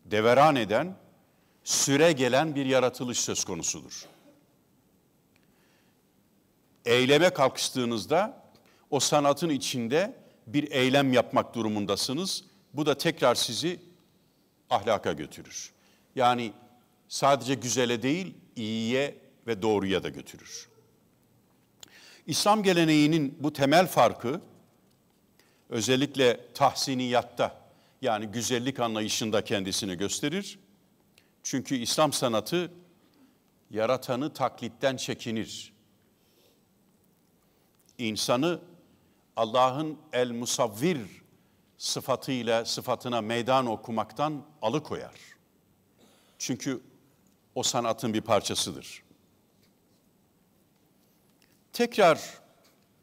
deveran eden, süre gelen bir yaratılış söz konusudur. Eyleme kalkıştığınızda o sanatın içinde bir eylem yapmak durumundasınız. Bu da tekrar sizi ahlaka götürür. Yani sadece güzele değil, iyiye ve doğruya da götürür. İslam geleneğinin bu temel farkı özellikle tahsiniyatta yani güzellik anlayışında kendisini gösterir. Çünkü İslam sanatı yaratanı taklitten çekinir. İnsanı Allah'ın el musavvir sıfatıyla sıfatına meydan okumaktan alıkoyar. Çünkü o sanatın bir parçasıdır. Tekrar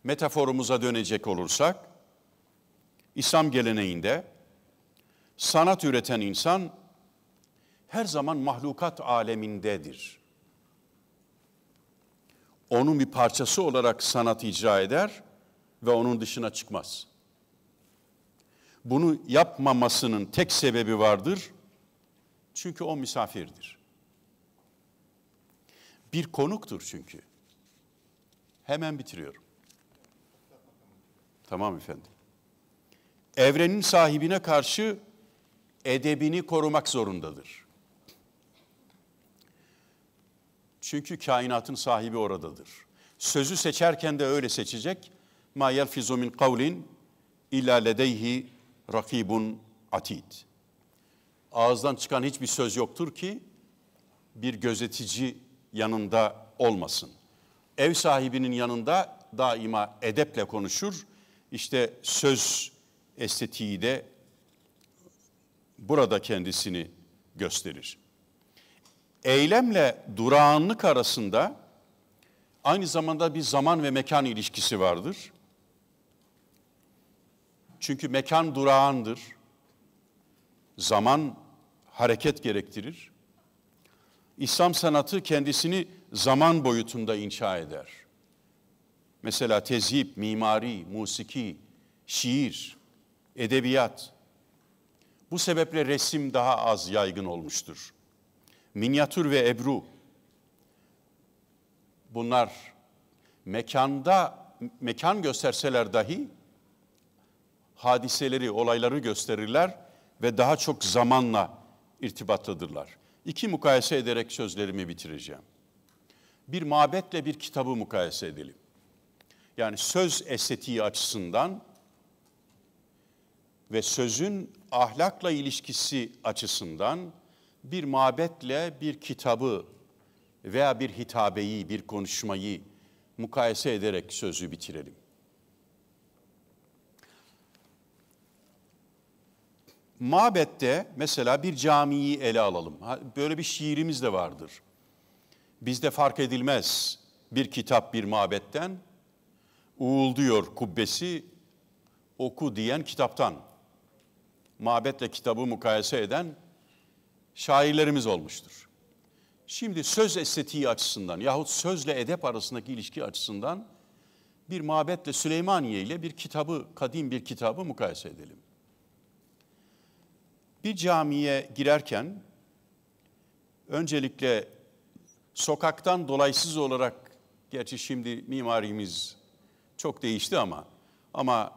metaforumuza dönecek olursak, İslam geleneğinde sanat üreten insan her zaman mahlukat alemindedir. Onun bir parçası olarak sanat icra eder ve onun dışına çıkmaz.'' bunu yapmamasının tek sebebi vardır. Çünkü o misafirdir. Bir konuktur çünkü. Hemen bitiriyorum. Tamam efendim. Evrenin sahibine karşı edebini korumak zorundadır. Çünkü kainatın sahibi oradadır. Sözü seçerken de öyle seçecek. Ma yelfizu min kavlin illa ledeyhi rakibun atid. Ağızdan çıkan hiçbir söz yoktur ki bir gözetici yanında olmasın. Ev sahibinin yanında daima edeple konuşur. İşte söz estetiği de burada kendisini gösterir. Eylemle durağanlık arasında aynı zamanda bir zaman ve mekan ilişkisi vardır. Çünkü mekan durağandır. Zaman hareket gerektirir. İslam sanatı kendisini zaman boyutunda inşa eder. Mesela tezhip, mimari, musiki, şiir, edebiyat. Bu sebeple resim daha az yaygın olmuştur. Minyatür ve ebru. Bunlar mekanda mekan gösterseler dahi hadiseleri, olayları gösterirler ve daha çok zamanla irtibatlıdırlar. İki mukayese ederek sözlerimi bitireceğim. Bir mabetle bir kitabı mukayese edelim. Yani söz estetiği açısından ve sözün ahlakla ilişkisi açısından bir mabetle bir kitabı veya bir hitabeyi, bir konuşmayı mukayese ederek sözü bitirelim. mabette mesela bir camiyi ele alalım. Böyle bir şiirimiz de vardır. Bizde fark edilmez bir kitap bir mabetten, uğul diyor kubbesi, oku diyen kitaptan. Mabetle kitabı mukayese eden şairlerimiz olmuştur. Şimdi söz estetiği açısından yahut sözle edep arasındaki ilişki açısından bir mabetle Süleymaniye ile bir kitabı, kadim bir kitabı mukayese edelim. Bir camiye girerken öncelikle sokaktan dolaysız olarak gerçi şimdi mimarimiz çok değişti ama ama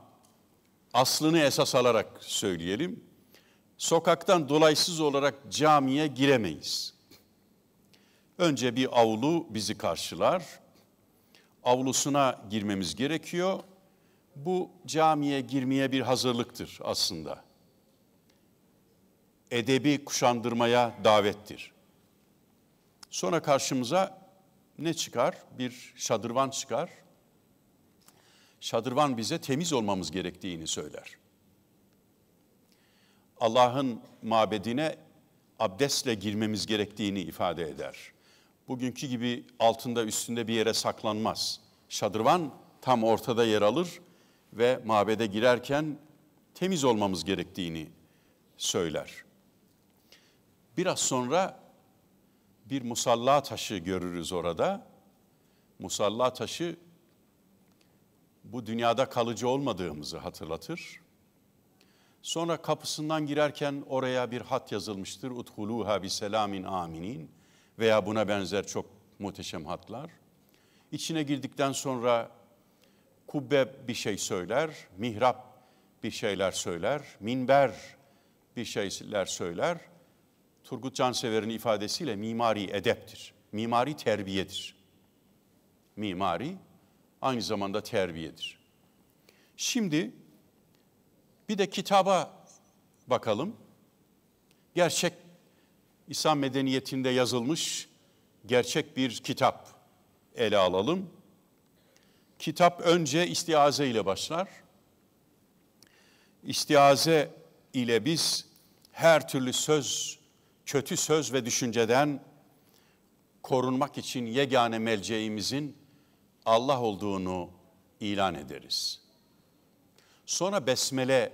aslını esas alarak söyleyelim. Sokaktan dolaysız olarak camiye giremeyiz. Önce bir avlu bizi karşılar. Avlusuna girmemiz gerekiyor. Bu camiye girmeye bir hazırlıktır aslında edebi kuşandırmaya davettir. Sonra karşımıza ne çıkar? Bir şadırvan çıkar. Şadırvan bize temiz olmamız gerektiğini söyler. Allah'ın mabedine abdestle girmemiz gerektiğini ifade eder. Bugünkü gibi altında üstünde bir yere saklanmaz. Şadırvan tam ortada yer alır ve mabede girerken temiz olmamız gerektiğini söyler. Biraz sonra bir musalla taşı görürüz orada. Musalla taşı bu dünyada kalıcı olmadığımızı hatırlatır. Sonra kapısından girerken oraya bir hat yazılmıştır. Uthuluha bi selamin aminin veya buna benzer çok muhteşem hatlar. İçine girdikten sonra kubbe bir şey söyler, mihrap bir şeyler söyler, minber bir şeyler söyler.'' Turgut Cansever'in ifadesiyle mimari edeptir. Mimari terbiyedir. Mimari aynı zamanda terbiyedir. Şimdi bir de kitaba bakalım. Gerçek İslam medeniyetinde yazılmış gerçek bir kitap ele alalım. Kitap önce istiaze ile başlar. İstiaze ile biz her türlü söz kötü söz ve düşünceden korunmak için yegane melceğimizin Allah olduğunu ilan ederiz. Sonra besmele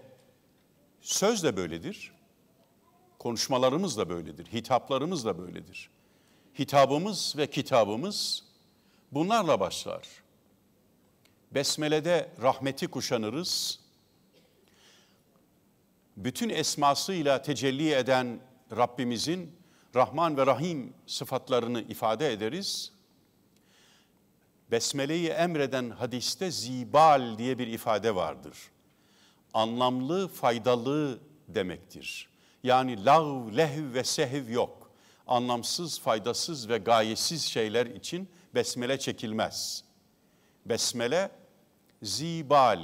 söz de böyledir. Konuşmalarımız da böyledir. Hitaplarımız da böyledir. Hitabımız ve kitabımız bunlarla başlar. Besmele'de rahmeti kuşanırız. Bütün esmasıyla tecelli eden Rabbimizin Rahman ve Rahim sıfatlarını ifade ederiz. Besmele'yi emreden hadiste zibal diye bir ifade vardır. Anlamlı, faydalı demektir. Yani lav, lehv ve sehv yok. Anlamsız, faydasız ve gayesiz şeyler için besmele çekilmez. Besmele zibal,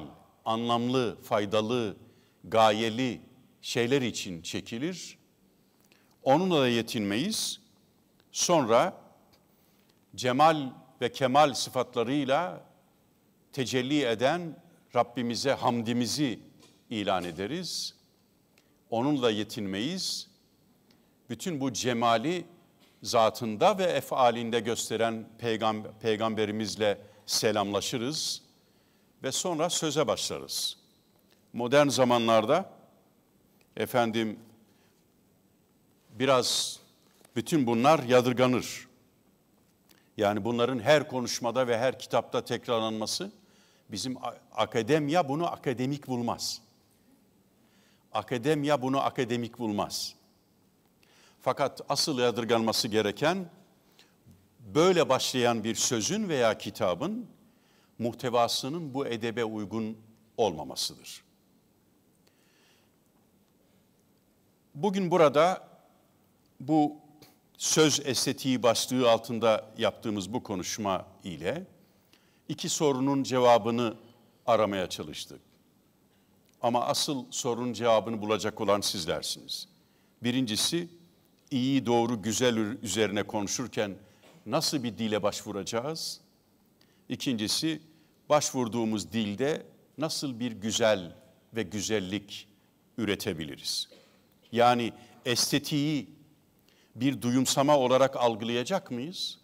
anlamlı, faydalı, gayeli şeyler için çekilir. Onunla da yetinmeyiz. Sonra cemal ve kemal sıfatlarıyla tecelli eden Rabbimize hamdimizi ilan ederiz. Onunla yetinmeyiz. Bütün bu cemali zatında ve efalinde gösteren peygamber, peygamberimizle selamlaşırız ve sonra söze başlarız. Modern zamanlarda efendim biraz bütün bunlar yadırganır. Yani bunların her konuşmada ve her kitapta tekrarlanması bizim akademiya bunu akademik bulmaz. Akademiya bunu akademik bulmaz. Fakat asıl yadırganması gereken böyle başlayan bir sözün veya kitabın muhtevasının bu edebe uygun olmamasıdır. Bugün burada bu söz estetiği başlığı altında yaptığımız bu konuşma ile iki sorunun cevabını aramaya çalıştık. Ama asıl sorunun cevabını bulacak olan sizlersiniz. Birincisi, iyi, doğru, güzel üzerine konuşurken nasıl bir dile başvuracağız? İkincisi, başvurduğumuz dilde nasıl bir güzel ve güzellik üretebiliriz? Yani estetiği bir duyumsama olarak algılayacak mıyız?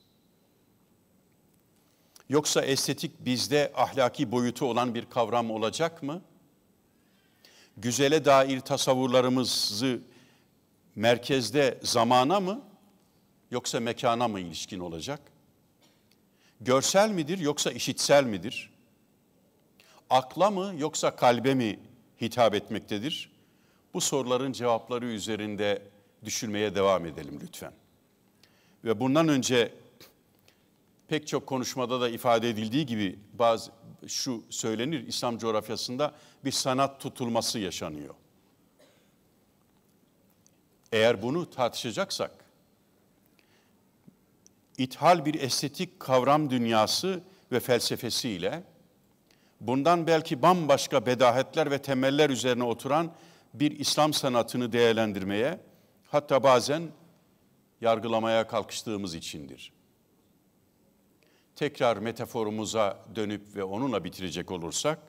Yoksa estetik bizde ahlaki boyutu olan bir kavram olacak mı? Güzele dair tasavvurlarımızı merkezde zamana mı yoksa mekana mı ilişkin olacak? Görsel midir yoksa işitsel midir? Akla mı yoksa kalbe mi hitap etmektedir? Bu soruların cevapları üzerinde düşünmeye devam edelim lütfen. Ve bundan önce pek çok konuşmada da ifade edildiği gibi bazı şu söylenir İslam coğrafyasında bir sanat tutulması yaşanıyor. Eğer bunu tartışacaksak ithal bir estetik kavram dünyası ve felsefesiyle bundan belki bambaşka bedahetler ve temeller üzerine oturan bir İslam sanatını değerlendirmeye Hatta bazen yargılamaya kalkıştığımız içindir. Tekrar metaforumuza dönüp ve onunla bitirecek olursak,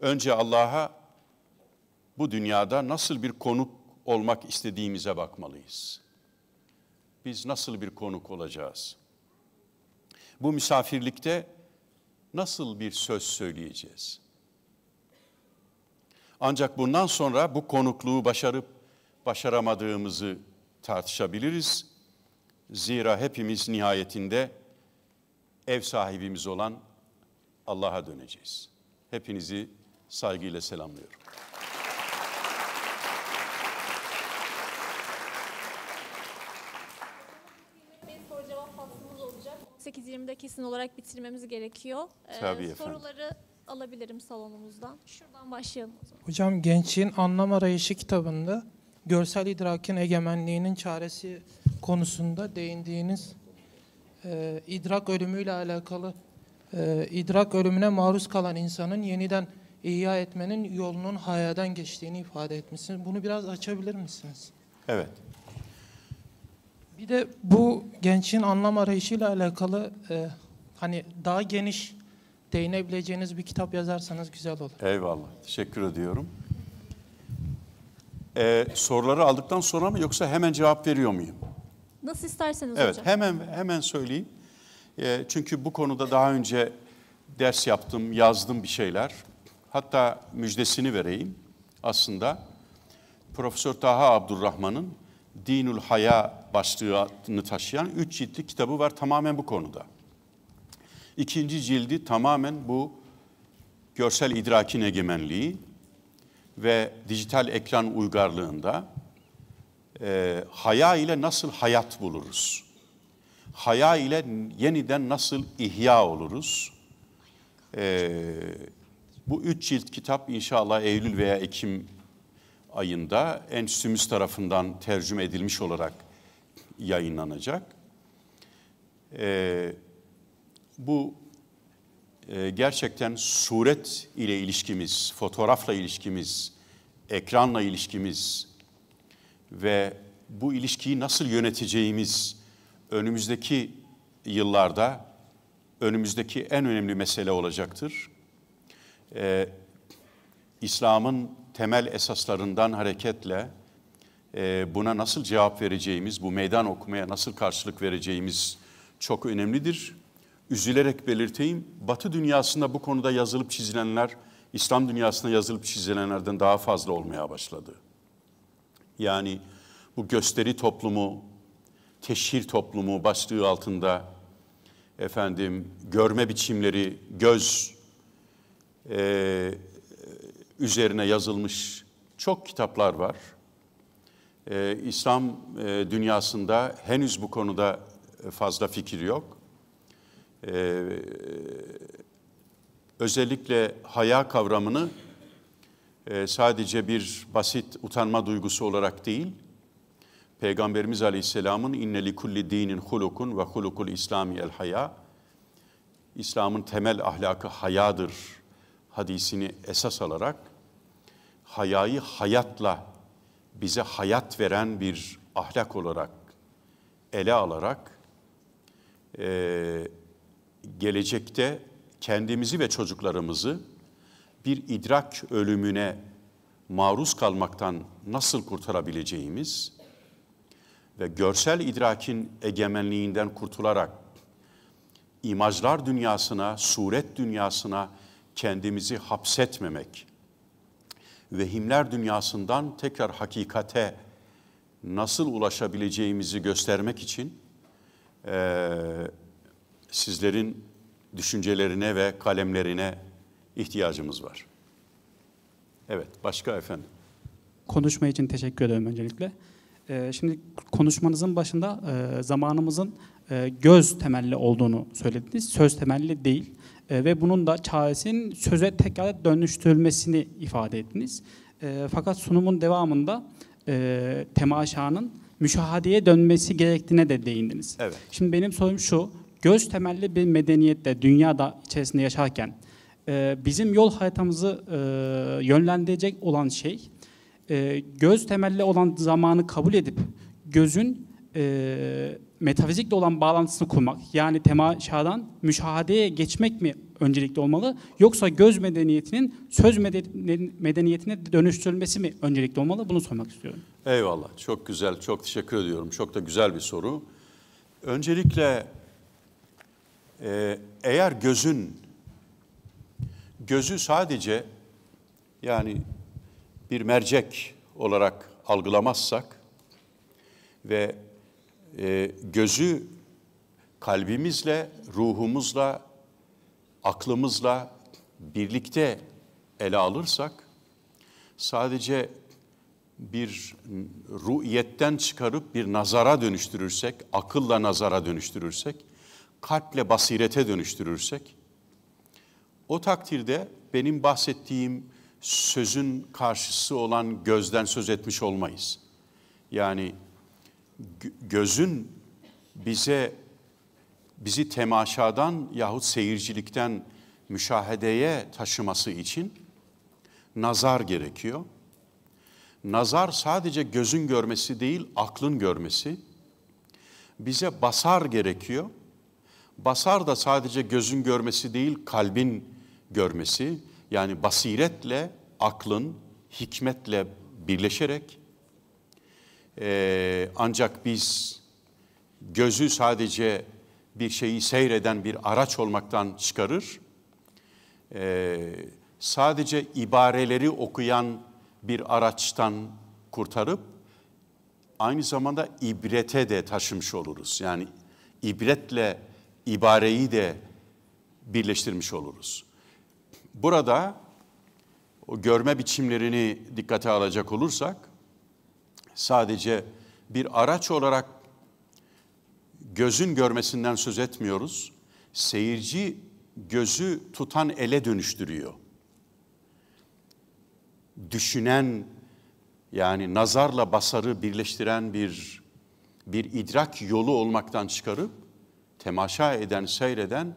önce Allah'a bu dünyada nasıl bir konuk olmak istediğimize bakmalıyız. Biz nasıl bir konuk olacağız? Bu misafirlikte nasıl bir söz söyleyeceğiz? Ancak bundan sonra bu konukluğu başarıp başaramadığımızı tartışabiliriz. Zira hepimiz nihayetinde ev sahibimiz olan Allah'a döneceğiz. Hepinizi saygıyla selamlıyorum. soru cevap hattımız olacak. 18.20'de kesin olarak bitirmemiz gerekiyor. Ee, Tabii ee, efendim. Soruları alabilirim salonumuzdan. Şuradan başlayalım. Hocam Gençliğin Anlam Arayışı kitabında görsel idrakin egemenliğinin çaresi konusunda değindiğiniz e, idrak ölümüyle alakalı e, idrak ölümüne maruz kalan insanın yeniden ihya etmenin yolunun hayadan geçtiğini ifade etmişsiniz. Bunu biraz açabilir misiniz? Evet. Bir de bu gençin anlam arayışıyla alakalı e, hani daha geniş değinebileceğiniz bir kitap yazarsanız güzel olur. Eyvallah. Teşekkür ediyorum. Ee, soruları aldıktan sonra mı yoksa hemen cevap veriyor muyum? Nasıl isterseniz evet, hocam. Hemen hemen söyleyeyim. Ee, çünkü bu konuda daha önce ders yaptım, yazdım bir şeyler. Hatta müjdesini vereyim. Aslında Profesör Taha Abdurrahman'ın Dinul Haya başlığını taşıyan üç ciltli kitabı var tamamen bu konuda. İkinci cildi tamamen bu görsel idrakin egemenliği ve dijital ekran uygarlığında e, haya ile nasıl hayat buluruz? Haya ile yeniden nasıl ihya oluruz? E, bu üç cilt kitap inşallah Eylül veya Ekim ayında enstitümüz tarafından tercüme edilmiş olarak yayınlanacak. E, bu ee, gerçekten suret ile ilişkimiz, fotoğrafla ilişkimiz, ekranla ilişkimiz ve bu ilişkiyi nasıl yöneteceğimiz önümüzdeki yıllarda önümüzdeki en önemli mesele olacaktır. Ee, İslam'ın temel esaslarından hareketle e, buna nasıl cevap vereceğimiz, bu meydan okumaya nasıl karşılık vereceğimiz çok önemlidir üzülerek belirteyim, Batı dünyasında bu konuda yazılıp çizilenler, İslam dünyasında yazılıp çizilenlerden daha fazla olmaya başladı. Yani bu gösteri toplumu, teşhir toplumu başlığı altında efendim görme biçimleri, göz e, üzerine yazılmış çok kitaplar var. E, İslam e, dünyasında henüz bu konuda fazla fikir yok e, özellikle haya kavramını e, sadece bir basit utanma duygusu olarak değil, Peygamberimiz Aleyhisselam'ın inneli kulli dinin hulukun ve hulukul İslami el haya, İslam'ın temel ahlakı hayadır hadisini esas alarak hayayı hayatla bize hayat veren bir ahlak olarak ele alarak e, gelecekte kendimizi ve çocuklarımızı bir idrak ölümüne maruz kalmaktan nasıl kurtarabileceğimiz ve görsel idrakin egemenliğinden kurtularak imajlar dünyasına, suret dünyasına kendimizi hapsetmemek, vehimler dünyasından tekrar hakikate nasıl ulaşabileceğimizi göstermek için e, sizlerin düşüncelerine ve kalemlerine ihtiyacımız var. Evet, başka efendim. Konuşma için teşekkür ederim öncelikle. Ee, şimdi konuşmanızın başında e, zamanımızın e, göz temelli olduğunu söylediniz. Söz temelli değil e, ve bunun da çaresinin söze tekrar dönüştürülmesini ifade ettiniz. fakat sunumun devamında temaşanın müşahadeye dönmesi gerektiğine de değindiniz. Evet. Şimdi benim sorum şu, göz temelli bir medeniyette dünyada içerisinde yaşarken e, bizim yol haritamızı e, yönlendirecek olan şey e, göz temelli olan zamanı kabul edip gözün e, metafizikle olan bağlantısını kurmak yani temaşadan müşahadeye geçmek mi öncelikli olmalı yoksa göz medeniyetinin söz medeniyetine dönüştürülmesi mi öncelikli olmalı bunu sormak istiyorum. Eyvallah çok güzel çok teşekkür ediyorum çok da güzel bir soru. Öncelikle ee, eğer gözün, gözü sadece yani bir mercek olarak algılamazsak ve e, gözü kalbimizle, ruhumuzla, aklımızla birlikte ele alırsak sadece bir ruhiyetten çıkarıp bir nazara dönüştürürsek, akılla nazara dönüştürürsek kalple basirete dönüştürürsek, o takdirde benim bahsettiğim sözün karşısı olan gözden söz etmiş olmayız. Yani gözün bize bizi temaşadan yahut seyircilikten müşahedeye taşıması için nazar gerekiyor. Nazar sadece gözün görmesi değil, aklın görmesi. Bize basar gerekiyor. Basar da sadece gözün görmesi değil kalbin görmesi. Yani basiretle aklın hikmetle birleşerek e, ancak biz gözü sadece bir şeyi seyreden bir araç olmaktan çıkarır. E, sadece ibareleri okuyan bir araçtan kurtarıp aynı zamanda ibrete de taşımış oluruz. Yani ibretle ibareyi de birleştirmiş oluruz. Burada o görme biçimlerini dikkate alacak olursak sadece bir araç olarak gözün görmesinden söz etmiyoruz. Seyirci gözü tutan ele dönüştürüyor. Düşünen yani nazarla basarı birleştiren bir bir idrak yolu olmaktan çıkarıp temaşa eden, seyreden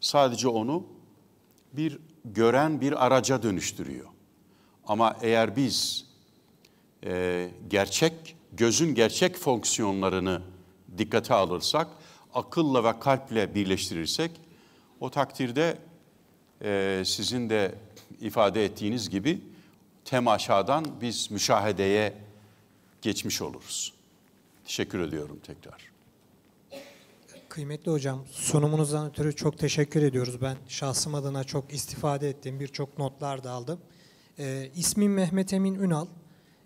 sadece onu bir gören bir araca dönüştürüyor. Ama eğer biz e, gerçek, gözün gerçek fonksiyonlarını dikkate alırsak, akılla ve kalple birleştirirsek, o takdirde e, sizin de ifade ettiğiniz gibi temaşadan biz müşahedeye geçmiş oluruz. Teşekkür ediyorum tekrar. Kıymetli hocam, sunumunuzdan ötürü çok teşekkür ediyoruz. Ben şahsım adına çok istifade ettim, birçok notlar da aldım. Ee, ismim Mehmet Emin Ünal.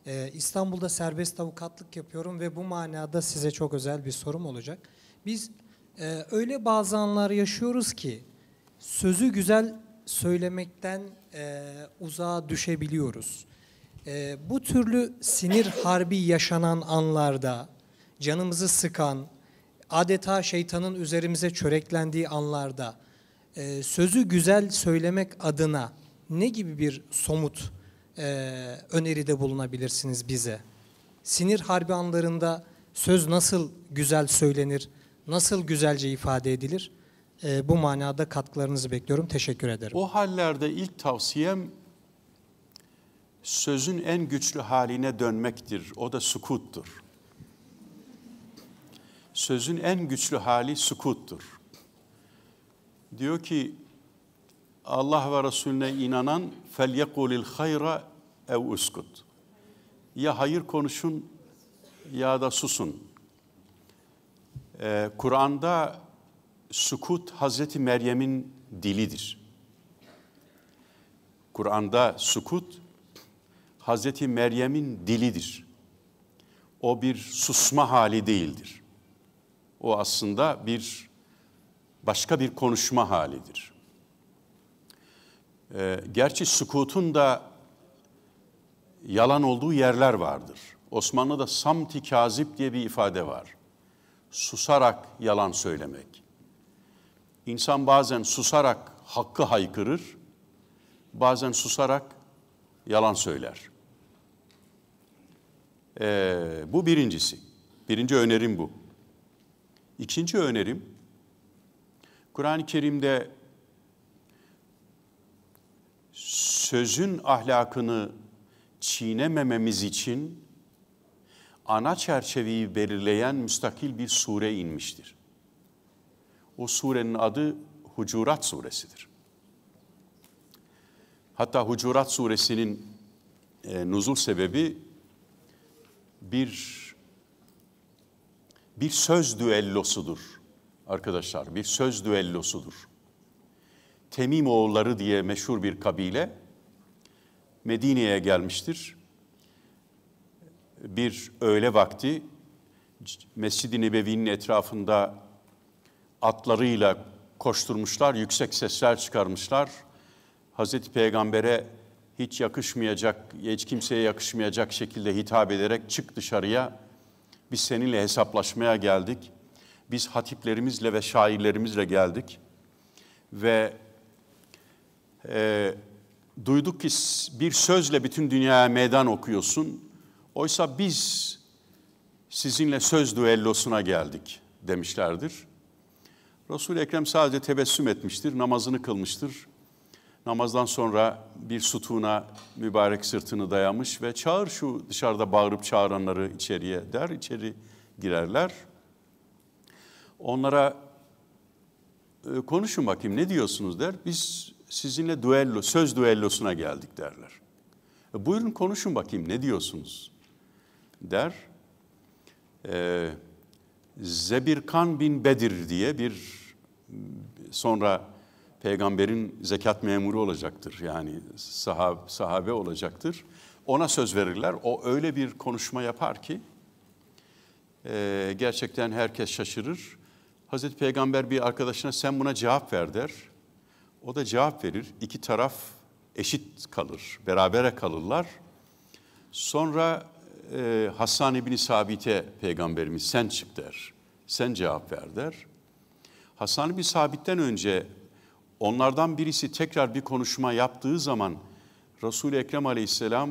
Ee, İstanbul'da serbest avukatlık yapıyorum ve bu manada size çok özel bir sorum olacak. Biz e, öyle bazı anlar yaşıyoruz ki sözü güzel söylemekten e, uzağa düşebiliyoruz. E, bu türlü sinir harbi yaşanan anlarda canımızı sıkan, adeta şeytanın üzerimize çöreklendiği anlarda e, sözü güzel söylemek adına ne gibi bir somut e, öneride bulunabilirsiniz bize? Sinir harbi anlarında söz nasıl güzel söylenir, nasıl güzelce ifade edilir? E, bu manada katkılarınızı bekliyorum. Teşekkür ederim. O hallerde ilk tavsiyem sözün en güçlü haline dönmektir. O da sukuttur sözün en güçlü hali sukuttur. Diyor ki Allah ve Resulüne inanan فَلْيَقُولِ hayra ev uskut. Ya hayır konuşun ya da susun. Ee, Kur'an'da sukut Hazreti Meryem'in dilidir. Kur'an'da sukut Hazreti Meryem'in dilidir. O bir susma hali değildir. O aslında bir başka bir konuşma halidir. E, gerçi sukutun da yalan olduğu yerler vardır. Osmanlı'da samti kazip diye bir ifade var. Susarak yalan söylemek. İnsan bazen susarak hakkı haykırır, bazen susarak yalan söyler. Ee, bu birincisi. Birinci önerim bu. İkinci önerim, Kur'an-ı Kerim'de sözün ahlakını çiğnemememiz için ana çerçeveyi belirleyen müstakil bir sure inmiştir. O surenin adı Hucurat suresidir. Hatta Hucurat suresinin e, nuzul sebebi bir bir söz düellosudur arkadaşlar. Bir söz düellosudur. Temimoğulları diye meşhur bir kabile Medine'ye gelmiştir. Bir öğle vakti Mescid-i Nebevi'nin etrafında atlarıyla koşturmuşlar, yüksek sesler çıkarmışlar. Hazreti Peygamber'e hiç yakışmayacak, hiç kimseye yakışmayacak şekilde hitap ederek çık dışarıya biz seninle hesaplaşmaya geldik. Biz hatiplerimizle ve şairlerimizle geldik. Ve e, duyduk ki bir sözle bütün dünyaya meydan okuyorsun. Oysa biz sizinle söz düellosuna geldik demişlerdir. Resul-i Ekrem sadece tebessüm etmiştir, namazını kılmıştır namazdan sonra bir sütuna mübarek sırtını dayamış ve çağır şu dışarıda bağırıp çağıranları içeriye der, içeri girerler. Onlara ee, konuşun bakayım ne diyorsunuz der. Biz sizinle düello, söz düellosuna geldik derler. E, buyurun konuşun bakayım ne diyorsunuz der. E, Zebirkan bin Bedir diye bir sonra peygamberin zekat memuru olacaktır. Yani sahab, sahabe olacaktır. Ona söz verirler. O öyle bir konuşma yapar ki e, gerçekten herkes şaşırır. Hazreti Peygamber bir arkadaşına sen buna cevap ver der. O da cevap verir. İki taraf eşit kalır, berabere kalırlar. Sonra e, Hasan İbni Sabit'e peygamberimiz sen çık der, sen cevap ver der. Hasan İbni Sabit'ten önce Onlardan birisi tekrar bir konuşma yaptığı zaman Resul-i Ekrem aleyhisselam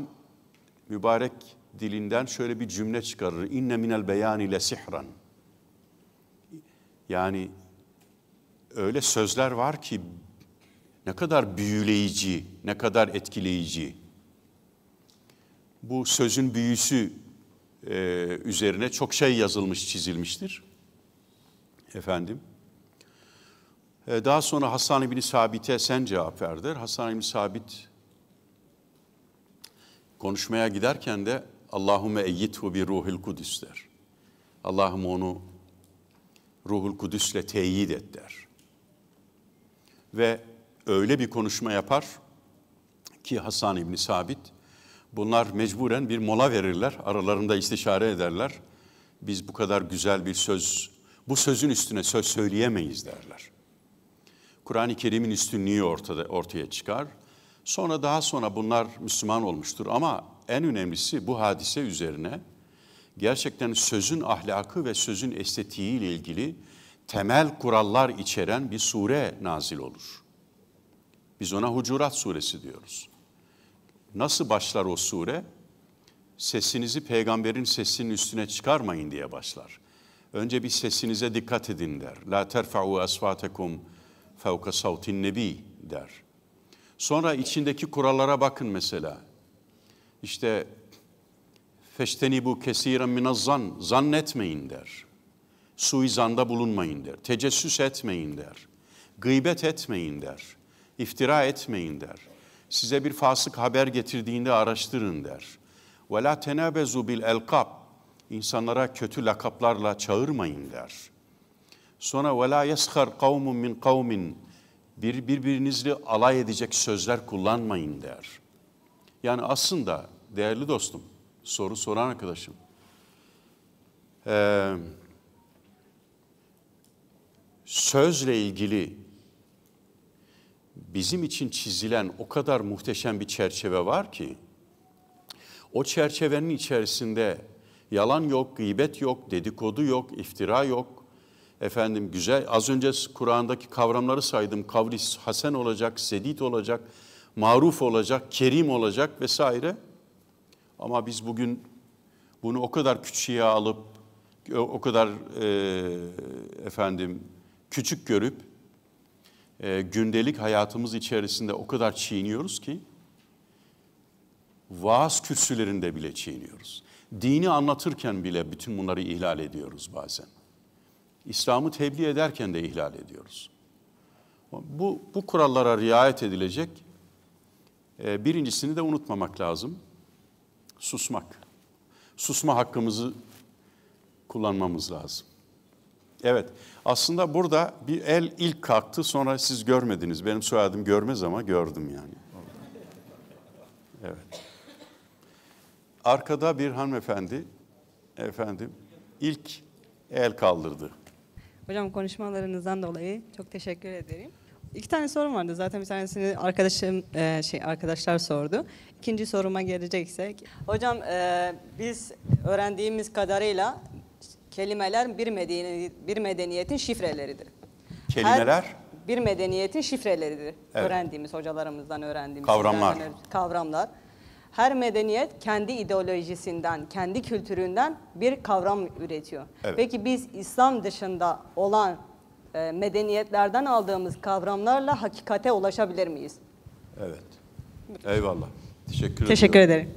mübarek dilinden şöyle bir cümle çıkarır. İnne minel beyani le sihran. Yani öyle sözler var ki ne kadar büyüleyici, ne kadar etkileyici. Bu sözün büyüsü e, üzerine çok şey yazılmış, çizilmiştir. Efendim, ee, daha sonra Hasan İbni Sabit'e sen cevap verdir. Hasan İbni Sabit konuşmaya giderken de Allahümme eyyithu bi ruhil kudüs der. Allah'ım onu ruhul kudüsle teyit et der. Ve öyle bir konuşma yapar ki Hasan İbni Sabit bunlar mecburen bir mola verirler. Aralarında istişare ederler. Biz bu kadar güzel bir söz, bu sözün üstüne söz söyleyemeyiz derler. Kur'an-ı Kerim'in üstünlüğü ortada, ortaya çıkar. Sonra daha sonra bunlar Müslüman olmuştur ama en önemlisi bu hadise üzerine gerçekten sözün ahlakı ve sözün estetiği ile ilgili temel kurallar içeren bir sure nazil olur. Biz ona Hucurat suresi diyoruz. Nasıl başlar o sure? Sesinizi peygamberin sesinin üstüne çıkarmayın diye başlar. Önce bir sesinize dikkat edin der. La terfa'u asfatekum fevka savtin nebi der. Sonra içindeki kurallara bakın mesela. İşte feşteni bu kesiren minazzan, zannetmeyin der. Suizanda bulunmayın der. Tecessüs etmeyin der. Gıybet etmeyin der. İftira etmeyin der. Size bir fasık haber getirdiğinde araştırın der. Ve la tenabezu bil elkab. İnsanlara kötü lakaplarla çağırmayın der.'' Sonra ve la yeshar kavmun min kavmin bir, birbirinizle alay edecek sözler kullanmayın der. Yani aslında değerli dostum, soru soran arkadaşım. sözle ilgili bizim için çizilen o kadar muhteşem bir çerçeve var ki o çerçevenin içerisinde yalan yok, gıybet yok, dedikodu yok, iftira yok, efendim güzel. Az önce Kur'an'daki kavramları saydım. Kavlis hasen olacak, sedit olacak, maruf olacak, kerim olacak vesaire. Ama biz bugün bunu o kadar küçüğe alıp, o kadar e, efendim küçük görüp, e, gündelik hayatımız içerisinde o kadar çiğniyoruz ki, vaaz kürsülerinde bile çiğniyoruz. Dini anlatırken bile bütün bunları ihlal ediyoruz bazen. İslam'ı tebliğ ederken de ihlal ediyoruz. Bu, bu kurallara riayet edilecek. E, birincisini de unutmamak lazım. Susmak. Susma hakkımızı kullanmamız lazım. Evet, aslında burada bir el ilk kalktı sonra siz görmediniz. Benim soyadım görmez ama gördüm yani. Evet. Arkada bir hanımefendi, efendim, ilk el kaldırdı. Hocam konuşmalarınızdan dolayı çok teşekkür ederim. İki tane sorum vardı zaten bir tanesini arkadaşım e, şey arkadaşlar sordu. İkinci soruma geleceksek hocam e, biz öğrendiğimiz kadarıyla kelimeler bir medeniyet, bir medeniyetin şifreleridir. Kelimeler Her, bir medeniyetin şifreleridir. Evet. Öğrendiğimiz hocalarımızdan öğrendiğimiz kavramlar. Kavramlar her medeniyet kendi ideolojisinden, kendi kültüründen bir kavram üretiyor. Evet. Peki biz İslam dışında olan e, medeniyetlerden aldığımız kavramlarla hakikate ulaşabilir miyiz? Evet. Eyvallah. Teşekkür, Teşekkür ederim.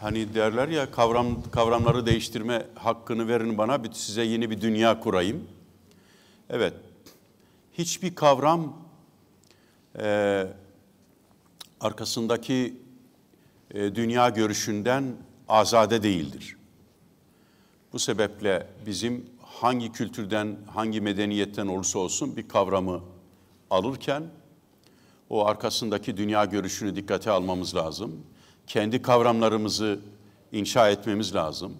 Hani derler ya kavram kavramları değiştirme hakkını verin bana size yeni bir dünya kurayım. Evet. Hiçbir kavram e, arkasındaki e, dünya görüşünden azade değildir. Bu sebeple bizim hangi kültürden, hangi medeniyetten olursa olsun bir kavramı alırken o arkasındaki dünya görüşünü dikkate almamız lazım. Kendi kavramlarımızı inşa etmemiz lazım.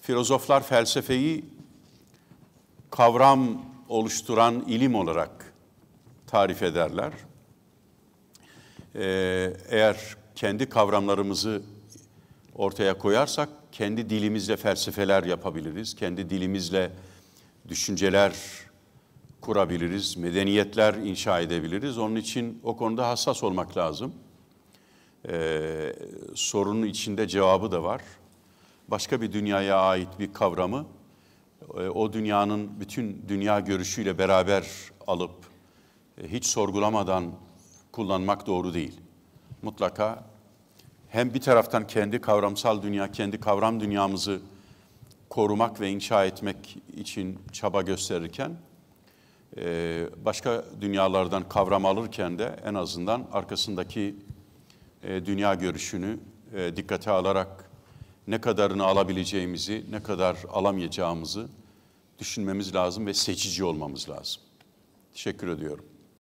Filozoflar felsefeyi kavram oluşturan ilim olarak tarif ederler. Ee, eğer kendi kavramlarımızı ortaya koyarsak kendi dilimizle felsefeler yapabiliriz. Kendi dilimizle düşünceler kurabiliriz, medeniyetler inşa edebiliriz. Onun için o konuda hassas olmak lazım. Ee, sorunun içinde cevabı da var. Başka bir dünyaya ait bir kavramı e, o dünyanın bütün dünya görüşüyle beraber alıp e, hiç sorgulamadan kullanmak doğru değil mutlaka hem bir taraftan kendi kavramsal dünya, kendi kavram dünyamızı korumak ve inşa etmek için çaba gösterirken, e, başka dünyalardan kavram alırken de en azından arkasındaki e, dünya görüşünü e, dikkate alarak ne kadarını alabileceğimizi, ne kadar alamayacağımızı düşünmemiz lazım ve seçici olmamız lazım. Teşekkür ediyorum.